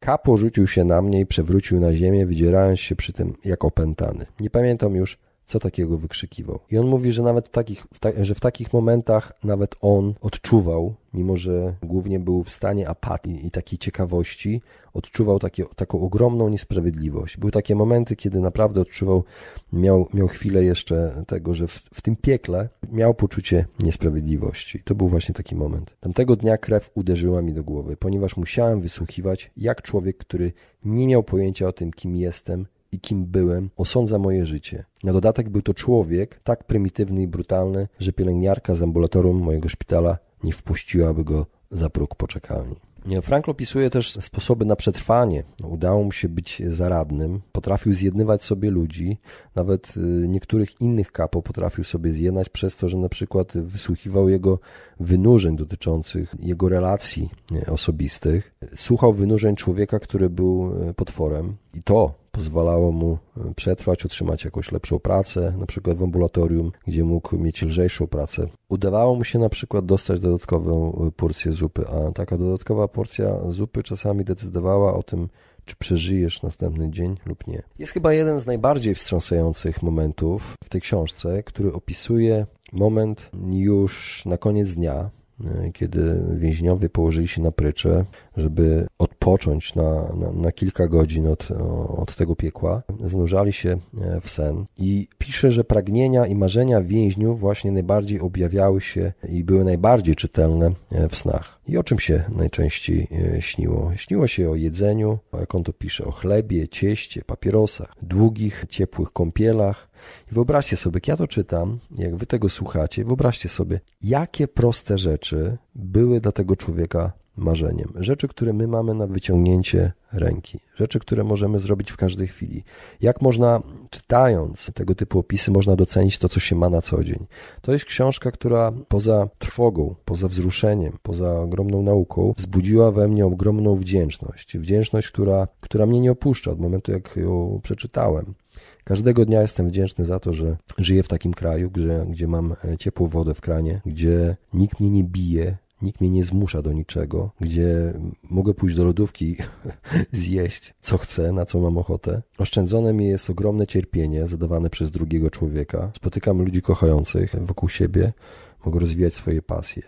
Kapo rzucił się na mnie i przewrócił na ziemię, wydzierając się przy tym jak opętany. Nie pamiętam już, co takiego wykrzykiwał. I on mówi, że nawet w takich, w ta, że w takich momentach nawet on odczuwał, mimo że głównie był w stanie apatii i takiej ciekawości, odczuwał takie, taką ogromną niesprawiedliwość. Były takie momenty, kiedy naprawdę odczuwał, miał, miał chwilę jeszcze tego, że w, w tym piekle miał poczucie niesprawiedliwości. To był właśnie taki moment. Tamtego dnia krew uderzyła mi do głowy, ponieważ musiałem wysłuchiwać, jak człowiek, który nie miał pojęcia o tym, kim jestem, i kim byłem, osądza moje życie. Na dodatek był to człowiek tak prymitywny i brutalny, że pielęgniarka z ambulatorium mojego szpitala nie wpuściłaby go za próg poczekalni. Frank opisuje też sposoby na przetrwanie. No, udało mu się być zaradnym, potrafił zjednywać sobie ludzi, nawet y, niektórych innych kapo potrafił sobie zjednać przez to, że na przykład wysłuchiwał jego wynurzeń dotyczących jego relacji y, osobistych, słuchał wynurzeń człowieka, który był y, potworem i to pozwalało mu e, przetrwać, otrzymać jakąś lepszą pracę, na przykład w ambulatorium, gdzie mógł mieć lżejszą pracę. Udawało mu się na przykład dostać dodatkową e, porcję zupy, a taka dodatkowa porcja zupy czasami decydowała o tym, czy przeżyjesz następny dzień lub nie. Jest chyba jeden z najbardziej wstrząsających momentów w tej książce, który opisuje moment już na koniec dnia, E, kiedy więźniowie położyli się na prycze, żeby odpocząć na, na, na, kilka godzin od, od tego piekła, znużali się e, w sen i pisze, że pragnienia i marzenia więźniów właśnie najbardziej objawiały się i były najbardziej czytelne e, w snach. I o czym się najczęściej śniło? Śniło się o jedzeniu, jak on to pisze, o chlebie, cieście, papierosach, długich, ciepłych kąpielach, i wyobraźcie sobie, jak ja to czytam, jak wy tego słuchacie, wyobraźcie sobie, jakie proste rzeczy były dla tego człowieka marzeniem. Rzeczy, które my mamy na wyciągnięcie ręki, rzeczy, które możemy zrobić w każdej chwili. Jak można, czytając tego typu opisy, można docenić to, co się ma na co dzień. To jest książka, która poza trwogą, poza wzruszeniem, poza ogromną nauką, wzbudziła we mnie ogromną wdzięczność. Wdzięczność, która, która mnie nie opuszcza od momentu, jak ją przeczytałem. Każdego dnia jestem wdzięczny za to, że żyję w takim kraju, gdzie, gdzie mam e, ciepłą wodę w kranie, gdzie nikt mnie nie bije, nikt mnie nie zmusza do niczego, gdzie mogę pójść do lodówki, *laughs* zjeść co chcę, na co mam ochotę. Oszczędzone mi jest ogromne cierpienie zadawane przez drugiego człowieka. Spotykam ludzi kochających wokół siebie, mogę rozwijać swoje pasje.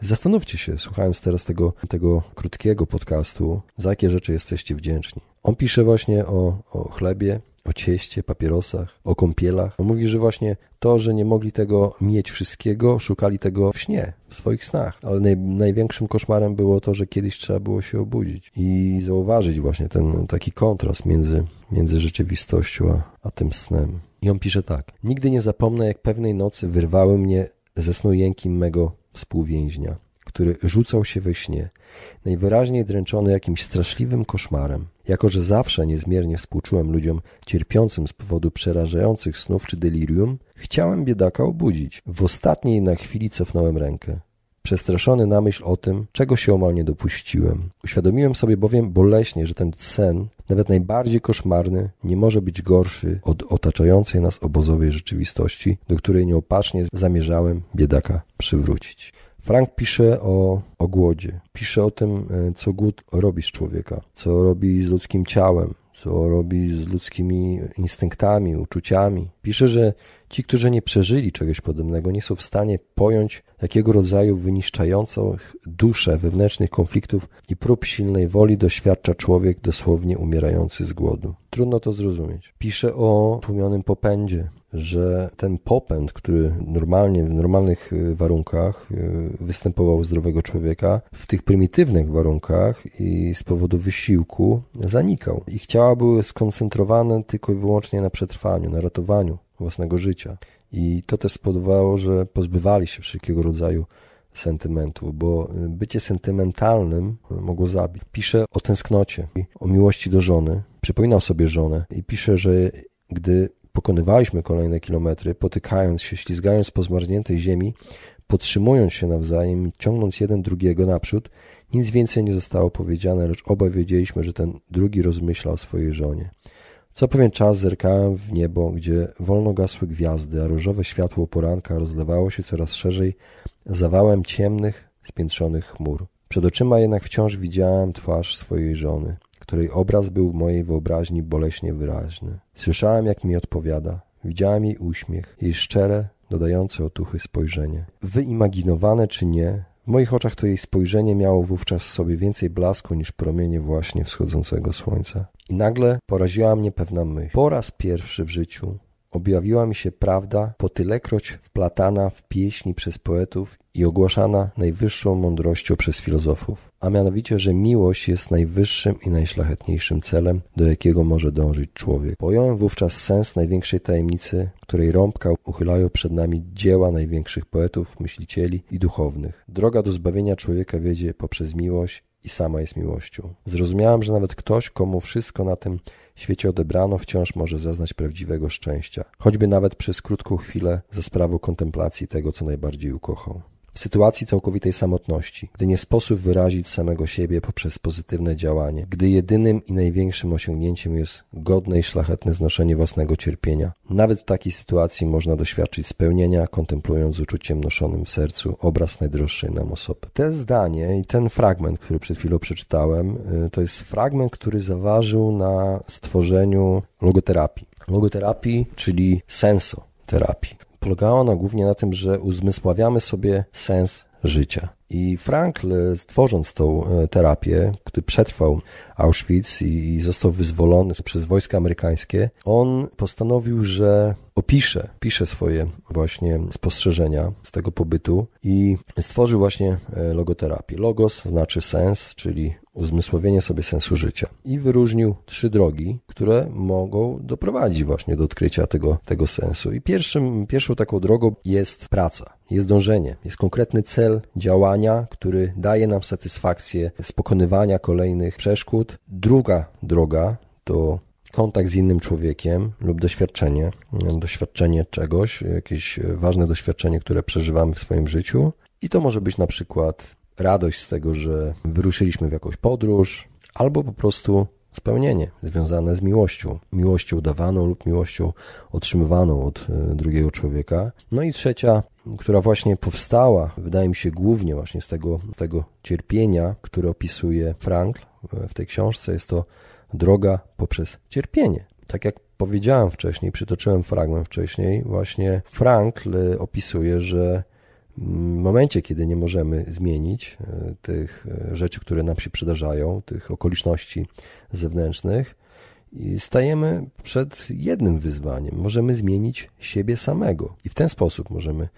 Zastanówcie się, słuchając teraz tego, tego krótkiego podcastu, za jakie rzeczy jesteście wdzięczni. On pisze właśnie o, o chlebie, o cieście, papierosach, o kąpielach. On mówi, że właśnie to, że nie mogli tego mieć wszystkiego, szukali tego w śnie, w swoich snach. Ale naj, największym koszmarem było to, że kiedyś trzeba było się obudzić i zauważyć właśnie ten taki kontrast między, między rzeczywistością a, a tym snem. I on pisze tak. Nigdy nie zapomnę, jak pewnej nocy wyrwały mnie ze snu jęki mego współwięźnia, który rzucał się we śnie, najwyraźniej dręczony jakimś straszliwym koszmarem. Jako, że zawsze niezmiernie współczułem ludziom cierpiącym z powodu przerażających snów czy delirium, chciałem biedaka obudzić. W ostatniej na chwili cofnąłem rękę. Przestraszony na myśl o tym, czego się omal nie dopuściłem. Uświadomiłem sobie bowiem boleśnie, że ten sen, nawet najbardziej koszmarny, nie może być gorszy od otaczającej nas obozowej rzeczywistości, do której nieopatrznie zamierzałem biedaka przywrócić. Frank pisze o, o głodzie, pisze o tym, e, co głód robi z człowieka, co robi z ludzkim ciałem, co robi z ludzkimi instynktami, uczuciami. Pisze, że ci, którzy nie przeżyli czegoś podobnego, nie są w stanie pojąć jakiego rodzaju wyniszczających duszę wewnętrznych konfliktów i prób silnej woli doświadcza człowiek dosłownie umierający z głodu. Trudno to zrozumieć. Pisze o tłumionym popędzie, że ten popęd, który normalnie w normalnych y, warunkach y, występował u zdrowego człowieka, w tych prymitywnych warunkach i z powodu wysiłku zanikał. Ich ciała były skoncentrowane tylko i wyłącznie na przetrwaniu, na ratowaniu własnego życia. I to też spowodowało, że pozbywali się wszelkiego rodzaju sentymentów, bo y, bycie sentymentalnym mogło zabić. Pisze o tęsknocie, o miłości do żony, przypominał sobie żonę i pisze, że gdy Pokonywaliśmy kolejne kilometry, potykając się, ślizgając po zmarzniętej ziemi, podtrzymując się nawzajem, ciągnąc jeden drugiego naprzód. Nic więcej nie zostało powiedziane, lecz obaj wiedzieliśmy, że ten drugi rozmyśla o swojej żonie. Co pewien czas zerkałem w niebo, gdzie wolno gasły gwiazdy, a różowe światło poranka rozlewało się coraz szerzej zawałem ciemnych, spiętrzonych chmur. Przed oczyma jednak wciąż widziałem twarz swojej żony której obraz był w mojej wyobraźni boleśnie wyraźny. Słyszałem, jak mi odpowiada. Widziałem jej uśmiech, jej szczere, dodające otuchy spojrzenie. Wyimaginowane czy nie, w moich oczach to jej spojrzenie miało wówczas w sobie więcej blasku niż promienie właśnie wschodzącego słońca. I nagle poraziła mnie pewna myśl. Po raz pierwszy w życiu objawiła mi się prawda po wplatana w pieśni przez poetów i ogłaszana najwyższą mądrością przez filozofów, a mianowicie, że miłość jest najwyższym i najszlachetniejszym celem, do jakiego może dążyć człowiek. Pojąłem wówczas sens największej tajemnicy, której rąbka uchylają przed nami dzieła największych poetów, myślicieli i duchownych. Droga do zbawienia człowieka wiedzie poprzez miłość i sama jest miłością. Zrozumiałem, że nawet ktoś, komu wszystko na tym świecie odebrano, wciąż może zaznać prawdziwego szczęścia, choćby nawet przez krótką chwilę za sprawą kontemplacji tego, co najbardziej ukochał w sytuacji całkowitej samotności, gdy nie sposób wyrazić samego siebie poprzez pozytywne działanie, gdy jedynym i największym osiągnięciem jest godne i szlachetne znoszenie własnego cierpienia. Nawet w takiej sytuacji można doświadczyć spełnienia, kontemplując z uczuciem noszonym w sercu obraz najdroższej nam osoby. Te zdanie i ten fragment, który przed chwilą przeczytałem, y, to jest fragment, który zaważył na stworzeniu logoterapii. Logoterapii, czyli senso terapii, polegała ona głównie na tym, że uzmysławiamy sobie sens życia. I Frankl, e, tworząc tą e, terapię, gdy przetrwał Auschwitz i został wyzwolony przez wojska amerykańskie, on postanowił, że opisze, pisze swoje właśnie spostrzeżenia z tego pobytu i stworzył właśnie e, logoterapię. Logos znaczy sens, czyli uzmysłowienie sobie sensu życia i wyróżnił trzy drogi, które mogą doprowadzić właśnie do odkrycia tego, tego sensu. I pierwszym, pierwszą taką drogą jest praca, jest dążenie, jest konkretny cel działania, który daje nam satysfakcję z pokonywania kolejnych przeszkód. Druga droga to kontakt z innym człowiekiem lub doświadczenie, doświadczenie czegoś, jakieś ważne doświadczenie, które przeżywamy w swoim życiu. I to może być na przykład radość z tego, że wyruszyliśmy w jakąś podróż, albo po prostu spełnienie związane z miłością, miłością dawaną lub miłością otrzymywaną od e, drugiego człowieka. No i trzecia, która właśnie powstała, wydaje mi się, głównie właśnie z tego, tego cierpienia, które opisuje Frankl e, w tej książce, jest to droga poprzez cierpienie. Tak jak powiedziałem wcześniej, przytoczyłem fragment wcześniej, właśnie Frankl e, opisuje, że momencie, kiedy nie możemy zmienić e, tych e, rzeczy, które nam się przydarzają, tych okoliczności zewnętrznych, stajemy przed jednym wyzwaniem. Możemy zmienić siebie samego i w ten sposób możemy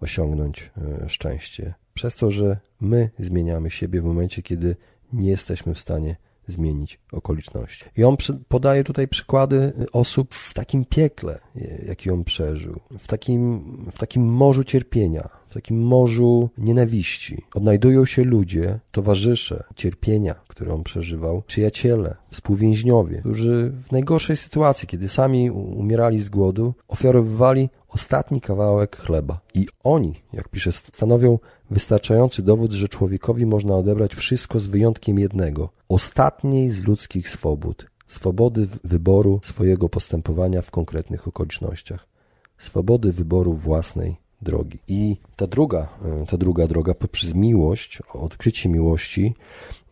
osiągnąć e, szczęście. Przez to, że my zmieniamy siebie w momencie, kiedy nie jesteśmy w stanie zmienić okoliczności. I on podaje tutaj przykłady osób w takim piekle, jaki on przeżył, w takim, w takim morzu cierpienia, w takim morzu nienawiści odnajdują się ludzie, towarzysze cierpienia, które on przeżywał, przyjaciele, współwięźniowie, którzy w najgorszej sytuacji, kiedy sami umierali z głodu, ofiarowywali ostatni kawałek chleba. I oni, jak pisze, stanowią wystarczający dowód, że człowiekowi można odebrać wszystko z wyjątkiem jednego ostatniej z ludzkich swobód swobody wyboru swojego postępowania w konkretnych okolicznościach, swobody wyboru własnej drogi. I ta druga, e, ta druga droga poprzez miłość, odkrycie miłości,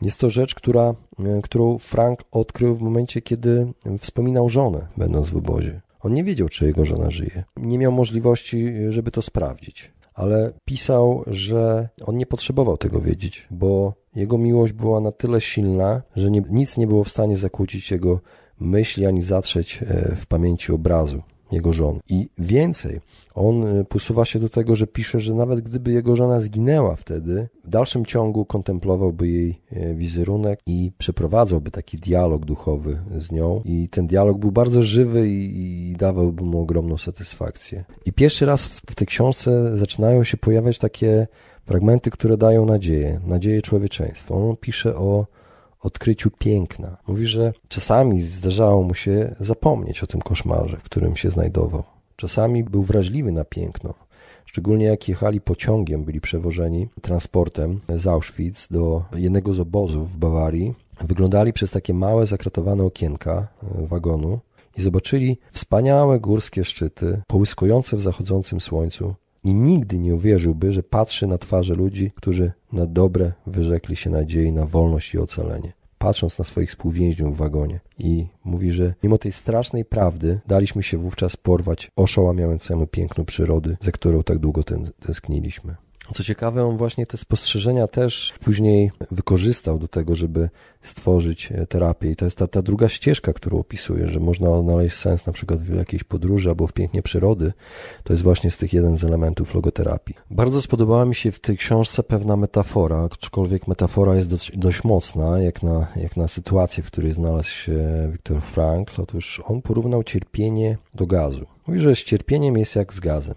jest to rzecz, która, e, którą Frank odkrył w momencie, kiedy wspominał żonę, będąc w obozie. On nie wiedział, czy jego żona żyje. Nie miał możliwości, e, żeby to sprawdzić, ale pisał, że on nie potrzebował tego wiedzieć, bo jego miłość była na tyle silna, że nie, nic nie było w stanie zakłócić jego myśli ani zatrzeć w pamięci obrazu jego żon. I więcej, on y, posuwa się do tego, że pisze, że nawet gdyby jego żona zginęła wtedy, w dalszym ciągu kontemplowałby jej y, wizerunek i przeprowadzałby taki dialog duchowy z nią. I ten dialog był bardzo żywy i, i dawałby mu ogromną satysfakcję. I pierwszy raz w, w tej książce zaczynają się pojawiać takie fragmenty, które dają nadzieję, nadzieję człowieczeństwa. On pisze o odkryciu piękna. Mówi, że czasami zdarzało mu się zapomnieć o tym koszmarze, w którym się znajdował. Czasami był wrażliwy na piękno. Szczególnie jak jechali pociągiem, byli przewożeni transportem z Auschwitz do jednego z obozów w Bawarii. Wyglądali przez takie małe, zakratowane okienka e, wagonu i zobaczyli wspaniałe górskie szczyty, połyskujące w zachodzącym słońcu, i nigdy nie uwierzyłby, że patrzy na twarze ludzi, którzy na dobre wyrzekli się nadziei na wolność i ocalenie patrząc na swoich współwięźniów w wagonie i mówi, że mimo tej strasznej prawdy daliśmy się wówczas porwać oszałamiającemu pięknu przyrody, za którą tak długo tęskniliśmy. Co ciekawe, on właśnie te spostrzeżenia też później wykorzystał do tego, żeby stworzyć e, terapię. I to jest ta, ta druga ścieżka, którą opisuje, że można odnaleźć sens na przykład w jakiejś podróży albo w pięknie przyrody. To jest właśnie z tych jeden z elementów logoterapii. Bardzo spodobała mi się w tej książce pewna metafora, aczkolwiek metafora jest dość, dość mocna, jak na, jak na sytuację, w której znalazł się Viktor Frankl. Otóż on porównał cierpienie do gazu. Mówi, że z cierpieniem jest jak z gazem.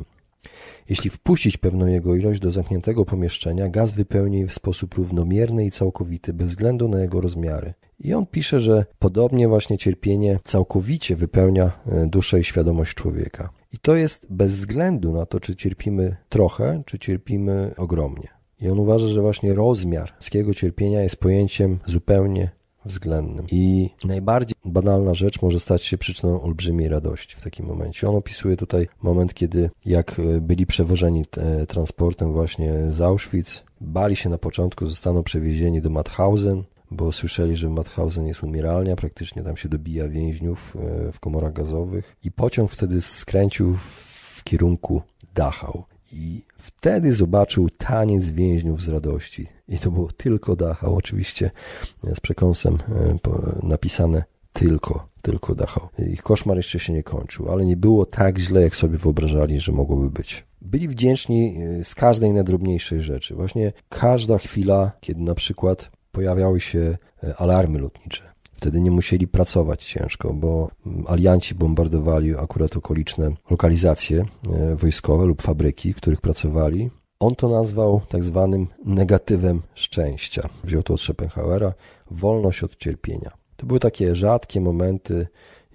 Jeśli wpuścić pewną jego ilość do zamkniętego pomieszczenia, gaz wypełni je w sposób równomierny i całkowity, bez względu na jego rozmiary. I on pisze, że podobnie właśnie cierpienie całkowicie wypełnia e, duszę i świadomość człowieka. I to jest bez względu na to, czy cierpimy trochę, czy cierpimy ogromnie. I on uważa, że właśnie rozmiar ludzkiego cierpienia jest pojęciem zupełnie względnym. I najbardziej banalna rzecz może stać się przyczyną olbrzymiej radości w takim momencie. On opisuje tutaj moment, kiedy jak e, byli przewożeni e, transportem właśnie z Auschwitz, bali się na początku, zostaną przewiezieni do Mauthausen, bo słyszeli, że Mauthausen jest umieralnia, praktycznie tam się dobija więźniów e, w komorach gazowych i pociąg wtedy skręcił w kierunku Dachau. I wtedy zobaczył taniec więźniów z radości. I to było tylko Dachau, oczywiście e, z przekąsem e, napisane tylko, tylko Dachau. Ich koszmar jeszcze się nie kończył, ale nie było tak źle, jak sobie wyobrażali, że mogłoby być. Byli wdzięczni e, z każdej najdrobniejszej rzeczy. Właśnie każda chwila, kiedy na przykład pojawiały się alarmy lotnicze, Wtedy nie musieli pracować ciężko, bo mm, alianci bombardowali akurat okoliczne lokalizacje e, wojskowe lub fabryki, w których pracowali. On to nazwał tak zwanym negatywem szczęścia. Wziął to od Schopenhauera, wolność od cierpienia. To były takie rzadkie momenty,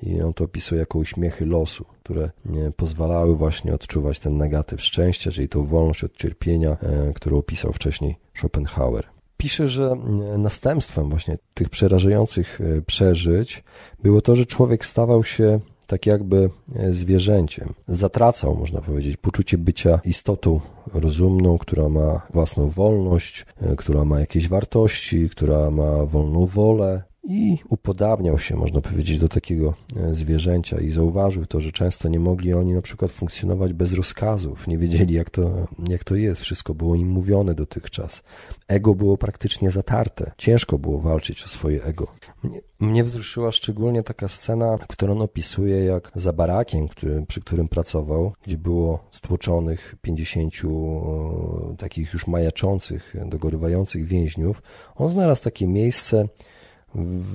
i on to opisuje jako uśmiechy losu, które e, pozwalały właśnie odczuwać ten negatyw szczęścia, czyli tą wolność od cierpienia, e, którą opisał wcześniej Schopenhauer pisze, że e, następstwem właśnie tych przerażających e, przeżyć było to, że człowiek stawał się tak jakby e, zwierzęciem. Zatracał, można powiedzieć, poczucie bycia istotą rozumną, która ma własną wolność, która ma jakieś wartości, która ma wolną wolę, i upodabniał się, można powiedzieć, do takiego e, zwierzęcia i zauważył to, że często nie mogli oni na przykład funkcjonować bez rozkazów, nie wiedzieli jak to, jak to jest, wszystko było im mówione dotychczas. Ego było praktycznie zatarte, ciężko było walczyć o swoje ego. Mnie, mnie wzruszyła szczególnie taka scena, którą opisuje jak za barakiem, który, przy którym pracował, gdzie było stłoczonych 50 e, takich już majaczących, dogorywających więźniów, on znalazł takie miejsce,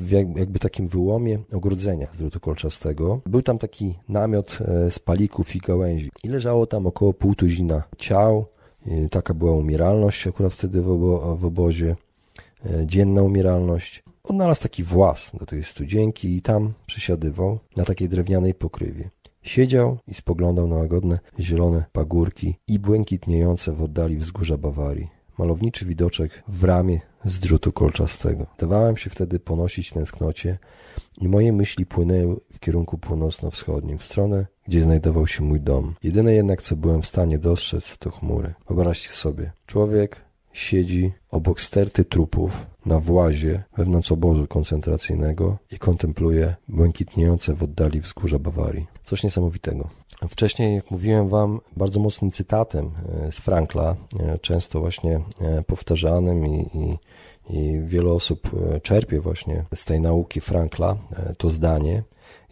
w jakby takim wyłomie ogrodzenia z drutu kolczastego. Był tam taki namiot e, z palików i gałęzi i leżało tam około pół tuzina ciał. E, taka była umieralność akurat wtedy w, obo w obozie, e, dzienna umieralność. Odnalazł taki włas do tej studzienki i tam przesiadywał na takiej drewnianej pokrywie. Siedział i spoglądał na łagodne zielone pagórki i błękitniejące w oddali wzgórza Bawarii malowniczy widoczek w ramie z drutu kolczastego. Dawałem się wtedy ponosić tęsknocie i moje myśli płynęły w kierunku północno-wschodnim, w stronę, gdzie znajdował się mój dom. Jedyne jednak, co byłem w stanie dostrzec, to chmury. Wyobraźcie sobie, człowiek siedzi obok sterty trupów na włazie wewnątrz obozu koncentracyjnego i kontempluje błękitniejące w oddali wzgórza Bawarii. Coś niesamowitego. Wcześniej, jak mówiłem Wam, bardzo mocnym cytatem e, z Frankla, e, często właśnie e, powtarzanym i, i, i wiele osób czerpie właśnie z tej nauki Frankla to zdanie.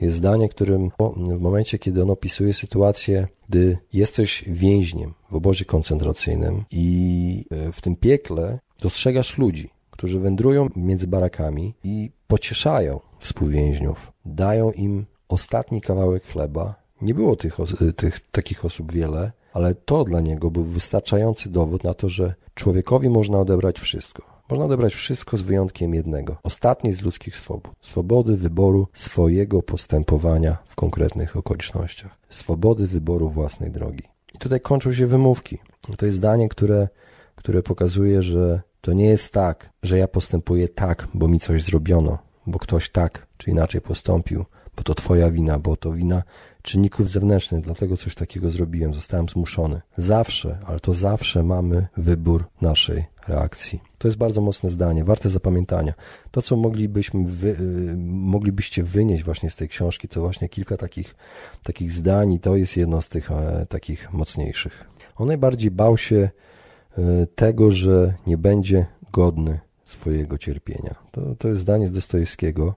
Jest zdanie, którym w momencie, kiedy on opisuje sytuację, gdy jesteś więźniem w obozie koncentracyjnym i w tym piekle dostrzegasz ludzi, którzy wędrują między barakami i pocieszają współwięźniów, dają im ostatni kawałek chleba, nie było tych, y, tych, takich osób wiele, ale to dla niego był wystarczający dowód na to, że człowiekowi można odebrać wszystko. Można odebrać wszystko z wyjątkiem jednego, ostatniej z ludzkich swobód, swobody wyboru swojego postępowania w konkretnych okolicznościach, swobody wyboru własnej drogi. I tutaj kończą się wymówki. To jest zdanie, które, które pokazuje, że to nie jest tak, że ja postępuję tak, bo mi coś zrobiono, bo ktoś tak czy inaczej postąpił, bo to twoja wina, bo to wina czynników zewnętrznych, dlatego coś takiego zrobiłem, zostałem zmuszony. Zawsze, ale to zawsze mamy wybór naszej reakcji. To jest bardzo mocne zdanie, warte zapamiętania. To, co moglibyśmy wy, y, moglibyście wynieść właśnie z tej książki, to właśnie kilka takich, takich zdań i to jest jedno z tych e, takich mocniejszych. On najbardziej bał się e, tego, że nie będzie godny swojego cierpienia. To, to jest zdanie z Dostojewskiego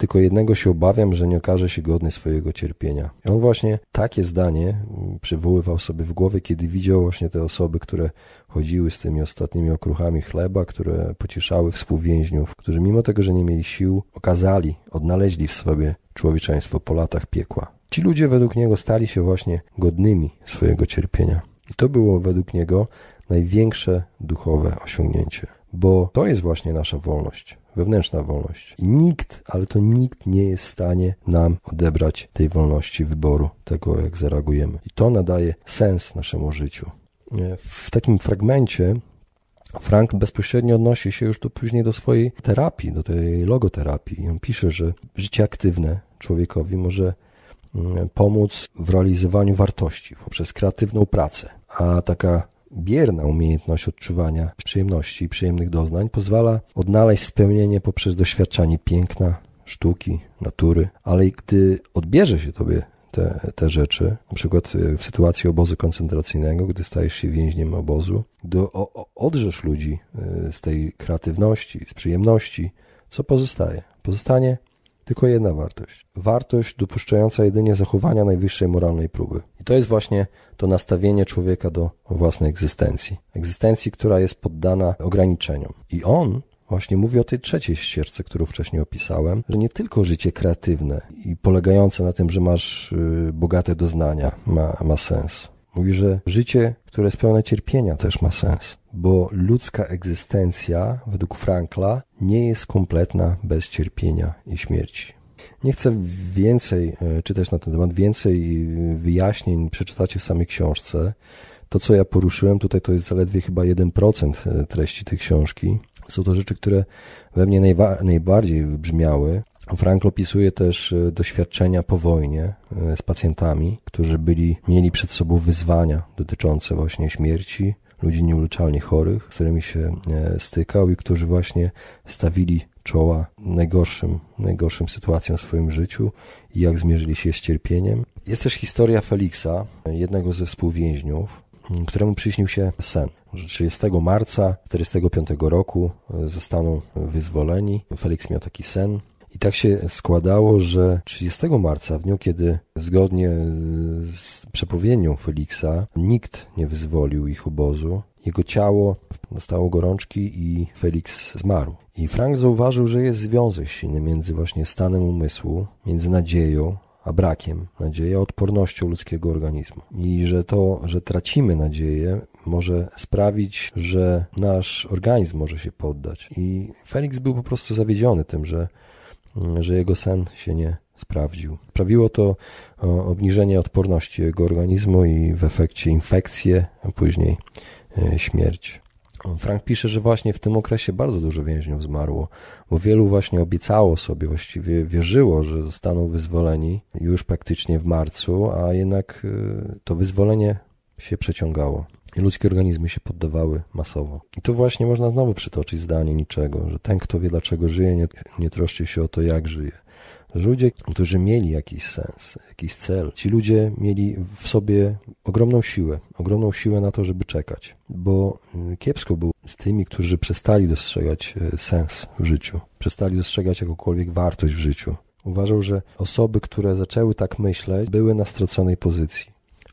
tylko jednego się obawiam, że nie okaże się godny swojego cierpienia. I on właśnie takie zdanie mm, przywoływał sobie w głowie, kiedy widział właśnie te osoby, które chodziły z tymi ostatnimi okruchami chleba, które pocieszały współwięźniów, którzy mimo tego, że nie mieli sił, okazali, odnaleźli w sobie człowieczeństwo po latach piekła. Ci ludzie według niego stali się właśnie godnymi swojego cierpienia. I to było według niego największe duchowe osiągnięcie, bo to jest właśnie nasza wolność wewnętrzna wolność. I nikt, ale to nikt nie jest w stanie nam odebrać tej wolności wyboru, tego jak zareagujemy. I to nadaje sens naszemu życiu. E, w takim fragmencie Frank bezpośrednio odnosi się już tu później do swojej terapii, do tej logoterapii. I on pisze, że życie aktywne człowiekowi może mm, pomóc w realizowaniu wartości poprzez kreatywną pracę, a taka Bierna umiejętność odczuwania przyjemności i przyjemnych doznań pozwala odnaleźć spełnienie poprzez doświadczanie piękna, sztuki, natury, ale i gdy odbierze się tobie te, te rzeczy, na przykład e, w sytuacji obozu koncentracyjnego, gdy stajesz się więźniem obozu, gdy o, o, odrzesz ludzi e, z tej kreatywności, z przyjemności, co pozostaje? Pozostanie tylko jedna wartość. Wartość dopuszczająca jedynie zachowania najwyższej moralnej próby. I to jest właśnie to nastawienie człowieka do własnej egzystencji. Egzystencji, która jest poddana ograniczeniom. I on właśnie mówi o tej trzeciej ścieżce, którą wcześniej opisałem, że nie tylko życie kreatywne i polegające na tym, że masz y, bogate doznania ma, ma sens. Mówi, że życie, które jest pełne cierpienia, też ma sens, bo ludzka egzystencja, według Frankla, nie jest kompletna bez cierpienia i śmierci. Nie chcę więcej e, czytać na ten temat, więcej e, wyjaśnień przeczytacie w samej książce. To, co ja poruszyłem tutaj, to jest zaledwie chyba 1% e, treści tej książki. Są to rzeczy, które we mnie najbardziej wybrzmiały. Frank opisuje też e, doświadczenia po wojnie e, z pacjentami, którzy byli, mieli przed sobą wyzwania dotyczące właśnie śmierci, ludzi nieuleczalnie chorych, z którymi się e, stykał i którzy właśnie stawili czoła najgorszym, najgorszym sytuacjom w swoim życiu i jak zmierzyli się z cierpieniem. Jest też historia Feliksa, jednego ze współwięźniów, któremu przyśnił się sen. 30 marca 1945 roku zostaną wyzwoleni. Felix miał taki sen. I tak się składało, że 30 marca, w dniu kiedy zgodnie z przepowiednią Feliksa nikt nie wyzwolił ich obozu, jego ciało dostało gorączki i Felix zmarł. I Frank zauważył, że jest związek silny między właśnie stanem umysłu, między nadzieją, a brakiem nadziei, a odpornością ludzkiego organizmu. I że to, że tracimy nadzieję, może sprawić, że nasz organizm może się poddać. I Felix był po prostu zawiedziony tym, że że jego sen się nie sprawdził. Sprawiło to obniżenie odporności jego organizmu i w efekcie infekcję, a później e, śmierć. Frank pisze, że właśnie w tym okresie bardzo dużo więźniów zmarło, bo wielu właśnie obiecało sobie, właściwie wierzyło, że zostaną wyzwoleni już praktycznie w marcu, a jednak e, to wyzwolenie się przeciągało ludzkie organizmy się poddawały masowo. I tu właśnie można znowu przytoczyć zdanie niczego, że ten, kto wie dlaczego żyje, nie, nie troszczy się o to, jak żyje. Ludzie, którzy mieli jakiś sens, jakiś cel, ci ludzie mieli w sobie ogromną siłę, ogromną siłę na to, żeby czekać, bo y, kiepsko było z tymi, którzy przestali dostrzegać y, sens w życiu, przestali dostrzegać jakąkolwiek wartość w życiu. Uważał, że osoby, które zaczęły tak myśleć, były na straconej pozycji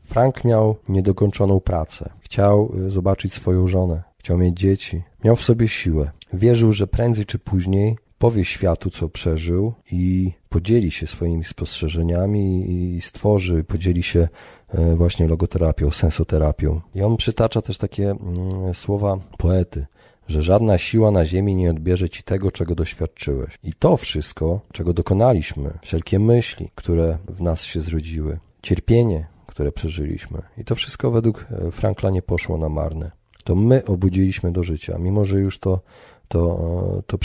Frank miał niedokończoną pracę. Chciał y, zobaczyć swoją żonę, chciał mieć dzieci. Miał w sobie siłę. Wierzył, że prędzej czy później powie światu, co przeżył i podzieli się swoimi spostrzeżeniami i stworzy, podzieli się y, właśnie logoterapią, sensoterapią. I on przytacza też takie mm, słowa poety, że żadna siła na ziemi nie odbierze ci tego, czego doświadczyłeś. I to wszystko, czego dokonaliśmy, wszelkie myśli, które w nas się zrodziły, cierpienie, które przeżyliśmy. I to wszystko według e, Frankla nie poszło na marne. To my obudziliśmy do życia, mimo że już to, to, e, to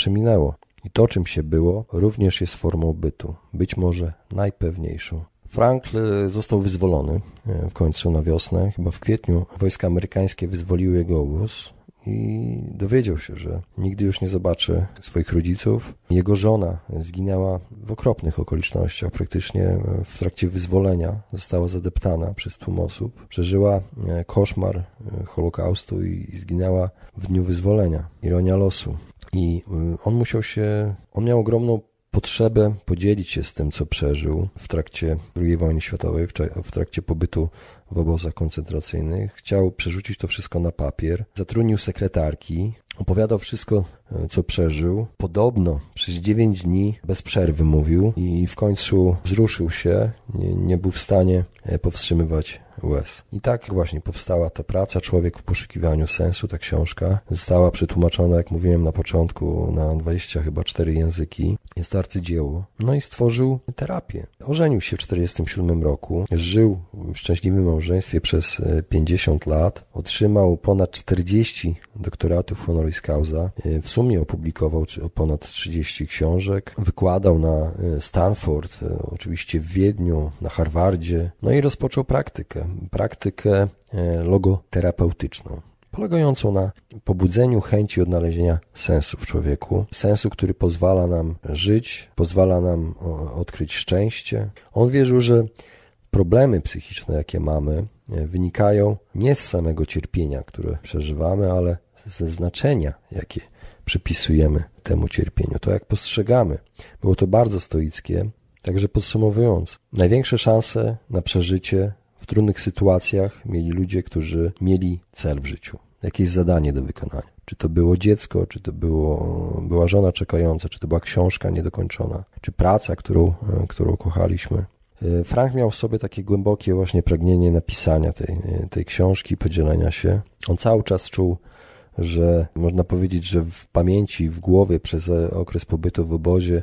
I to, czym się było, również jest formą bytu, być może najpewniejszą. Frankl e, został wyzwolony w końcu na wiosnę. Chyba w kwietniu wojska amerykańskie wyzwoliły jego obóz i dowiedział się, że nigdy już nie zobaczy swoich rodziców. Jego żona zginęła w okropnych okolicznościach, praktycznie e, w trakcie wyzwolenia. Została zadeptana przez tłum osób. Przeżyła e, koszmar e, Holokaustu i zginęła w dniu wyzwolenia. Ironia losu. I on musiał się, on miał ogromną potrzebę podzielić się z tym, co przeżył w trakcie II wojny światowej, w trakcie pobytu w obozach koncentracyjnych. Chciał przerzucić to wszystko na papier. Zatrudnił sekretarki, opowiadał wszystko, e, co przeżył. Podobno przez 9 dni bez przerwy mówił i w końcu wzruszył się, nie, nie był w stanie e, powstrzymywać i tak właśnie powstała ta praca, Człowiek w poszukiwaniu sensu, ta książka. Została przetłumaczona, jak mówiłem na początku, na 20 chyba cztery języki. Jest arcydzieło. No i stworzył terapię. Ożenił się w 1947 roku. Żył w szczęśliwym małżeństwie przez 50 e, lat. Otrzymał ponad 40 doktoratów honoris causa. E, w sumie opublikował ponad 30 książek. Wykładał na e, Stanford, oczywiście w Wiedniu, na Harvardzie. No i rozpoczął praktykę praktykę e, logoterapeutyczną, polegającą na pobudzeniu chęci odnalezienia sensu w człowieku, sensu, który pozwala nam żyć, pozwala nam odkryć szczęście. On wierzył, że problemy psychiczne, jakie mamy, e, wynikają nie z samego cierpienia, które przeżywamy, ale ze znaczenia, jakie przypisujemy temu cierpieniu, to jak postrzegamy. Było to bardzo stoickie. Także podsumowując, największe szanse na przeżycie w trudnych sytuacjach mieli ludzie, którzy mieli cel w życiu, jakieś zadanie do wykonania. Czy to było dziecko, czy to było, była żona czekająca, czy to była książka niedokończona, czy praca, którą, e, którą kochaliśmy. E, Frank miał w sobie takie głębokie właśnie pragnienie napisania tej, e, tej książki, podzielenia się. On cały czas czuł, że można powiedzieć, że w pamięci, w głowie przez okres pobytu w obozie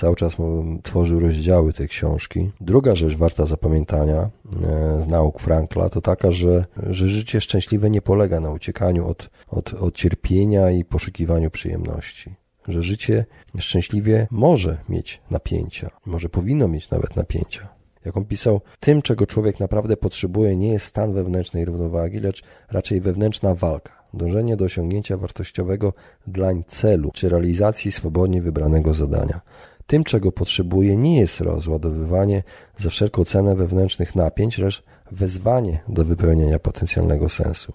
cały czas tworzył rozdziały tej książki. Druga rzecz warta zapamiętania e, z nauk Frankla to taka, że, że życie szczęśliwe nie polega na uciekaniu od, od, od cierpienia i poszukiwaniu przyjemności że życie szczęśliwie może mieć napięcia, może powinno mieć nawet napięcia. Jak on pisał, tym, czego człowiek naprawdę potrzebuje, nie jest stan wewnętrznej równowagi, lecz raczej wewnętrzna walka, dążenie do osiągnięcia wartościowego dlań celu czy realizacji swobodnie wybranego zadania. Tym, czego potrzebuje, nie jest rozładowywanie za wszelką cenę wewnętrznych napięć, lecz wezwanie do wypełnienia potencjalnego sensu.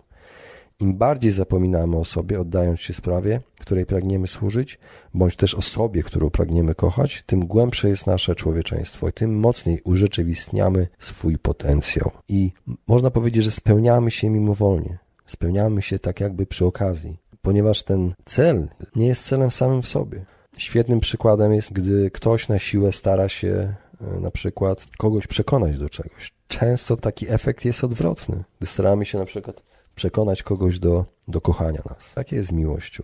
Im bardziej zapominamy o sobie, oddając się sprawie, której pragniemy służyć, bądź też osobie, którą pragniemy kochać, tym głębsze jest nasze człowieczeństwo i tym mocniej urzeczywistniamy swój potencjał. I można powiedzieć, że spełniamy się mimowolnie. Spełniamy się tak jakby przy okazji, ponieważ ten cel nie jest celem samym w sobie. Świetnym przykładem jest, gdy ktoś na siłę stara się e, na przykład kogoś przekonać do czegoś. Często taki efekt jest odwrotny, gdy staramy się na przykład przekonać kogoś do, do kochania nas. Takie jest miłością.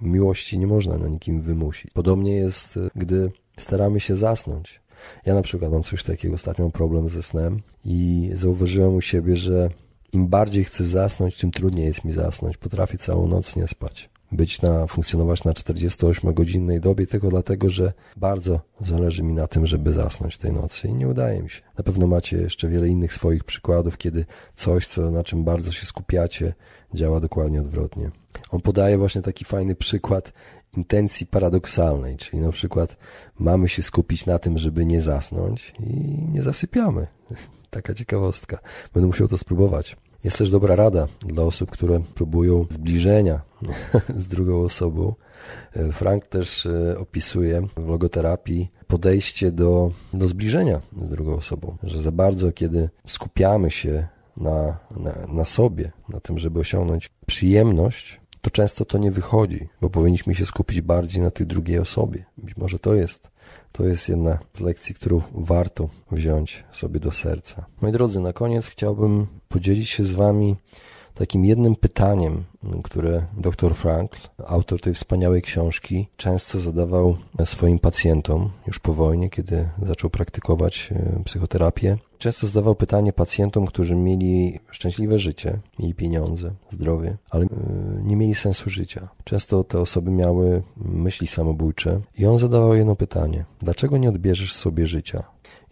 Miłości nie można na nikim wymusić. Podobnie jest, e, gdy staramy się zasnąć. Ja na przykład mam coś takiego, ostatnio mam problem ze snem i zauważyłem u siebie, że im bardziej chcę zasnąć, tym trudniej jest mi zasnąć. Potrafię całą noc nie spać być na, funkcjonować na 48-godzinnej dobie, tylko dlatego, że bardzo zależy mi na tym, żeby zasnąć tej nocy i nie udaje mi się. Na pewno macie jeszcze wiele innych swoich przykładów, kiedy coś, co, na czym bardzo się skupiacie, działa dokładnie odwrotnie. On podaje właśnie taki fajny przykład intencji paradoksalnej, czyli na przykład mamy się skupić na tym, żeby nie zasnąć i nie zasypiamy. *laughs* Taka ciekawostka. Będę musiał to spróbować. Jest też dobra rada dla osób, które próbują zbliżenia *laughs* z drugą osobą. E, Frank też e, opisuje w logoterapii podejście do, do zbliżenia z drugą osobą, że za bardzo, kiedy skupiamy się na, na, na sobie, na tym, żeby osiągnąć przyjemność, to często to nie wychodzi, bo powinniśmy się skupić bardziej na tej drugiej osobie. Być może to jest to jest jedna z lekcji, którą warto wziąć sobie do serca. Moi drodzy, na koniec chciałbym podzielić się z Wami takim jednym pytaniem, które dr Frankl, autor tej wspaniałej książki, często zadawał swoim pacjentom już po wojnie, kiedy zaczął praktykować e, psychoterapię. Często zadawał pytanie pacjentom, którzy mieli szczęśliwe życie, mieli pieniądze, zdrowie, ale e, nie mieli sensu życia. Często te osoby miały myśli samobójcze i on zadawał jedno pytanie: dlaczego nie odbierzesz sobie życia?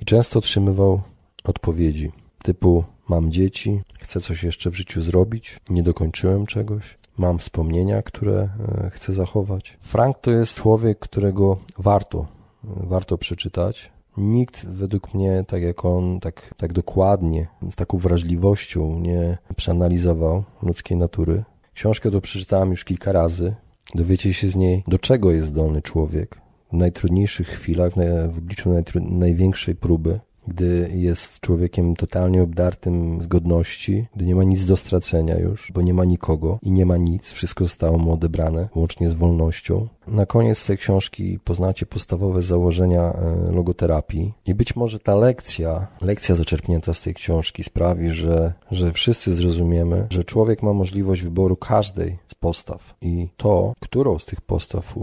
I często otrzymywał odpowiedzi typu mam dzieci, chcę coś jeszcze w życiu zrobić, nie dokończyłem czegoś, mam wspomnienia, które e, chcę zachować. Frank to jest człowiek, którego warto, warto przeczytać. Nikt według mnie, tak jak on, tak, tak dokładnie, z taką wrażliwością nie przeanalizował ludzkiej natury. Książkę to przeczytałem już kilka razy. Dowiecie się z niej, do czego jest zdolny człowiek w najtrudniejszych chwilach, w obliczu największej próby, gdy jest człowiekiem totalnie obdartym z godności, gdy nie ma nic do stracenia już, bo nie ma nikogo i nie ma nic, wszystko zostało mu odebrane, łącznie z wolnością. Na koniec tej książki poznacie podstawowe założenia e, logoterapii i być może ta lekcja, lekcja zaczerpnięta z tej książki sprawi, że, że wszyscy zrozumiemy, że człowiek ma możliwość wyboru każdej z postaw i to, którą z tych postaw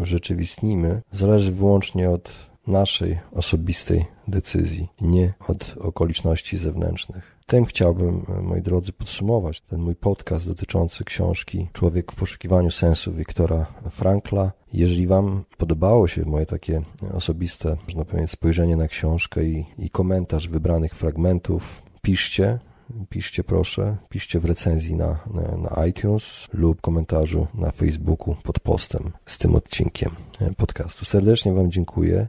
urzeczywistnimy, zależy wyłącznie od naszej osobistej decyzji, nie od okoliczności zewnętrznych. Tym chciałbym, e, moi drodzy, podsumować ten mój podcast dotyczący książki Człowiek w poszukiwaniu sensu Wiktora Frankla. Jeżeli Wam podobało się moje takie osobiste, można powiedzieć, spojrzenie na książkę i, i komentarz wybranych fragmentów, piszcie, piszcie proszę, piszcie w recenzji na, na, na iTunes lub komentarzu na Facebooku pod postem z tym odcinkiem podcastu. Serdecznie Wam dziękuję.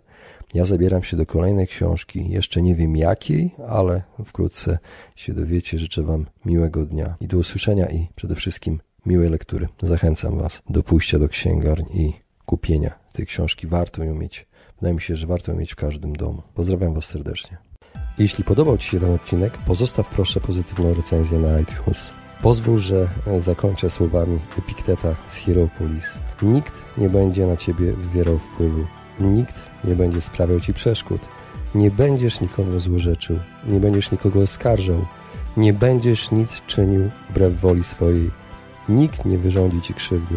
Ja zabieram się do kolejnej książki, jeszcze nie wiem jakiej, ale wkrótce się dowiecie. Życzę Wam miłego dnia i do usłyszenia i przede wszystkim miłej lektury. Zachęcam Was do pójścia do księgarni i kupienia tej książki. Warto ją mieć. Wydaje mi się, że warto ją mieć w każdym domu. Pozdrawiam Was serdecznie. Jeśli podobał Ci się ten odcinek, pozostaw proszę pozytywną recenzję na iTunes. Pozwól, że zakończę słowami Epikteta z Hieropolis. Nikt nie będzie na Ciebie wywierał wpływu. Nikt nie będzie sprawiał Ci przeszkód. Nie będziesz nikomu złorzeczył. Nie będziesz nikogo oskarżał. Nie będziesz nic czynił wbrew woli swojej. Nikt nie wyrządzi Ci krzywdy.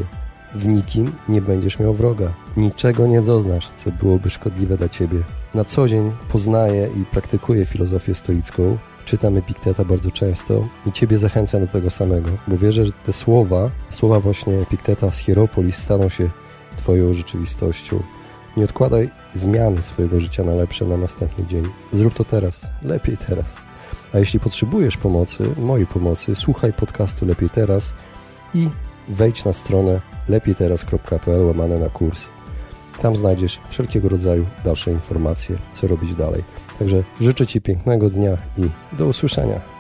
W nikim nie będziesz miał wroga. Niczego nie doznasz, co byłoby szkodliwe dla Ciebie. Na co dzień poznaję i praktykuję filozofię stoicką, czytam Epikteta bardzo często i Ciebie zachęcam do tego samego, bo wierzę, że te słowa, słowa właśnie Epikteta z Hieropolis staną się Twoją rzeczywistością. Nie odkładaj zmiany swojego życia na lepsze na następny dzień. Zrób to teraz, lepiej teraz. A jeśli potrzebujesz pomocy, mojej pomocy, słuchaj podcastu Lepiej Teraz i wejdź na stronę lepiejteraz.pl łamane na kurs. Tam znajdziesz wszelkiego rodzaju dalsze informacje, co robić dalej. Także życzę Ci pięknego dnia i do usłyszenia.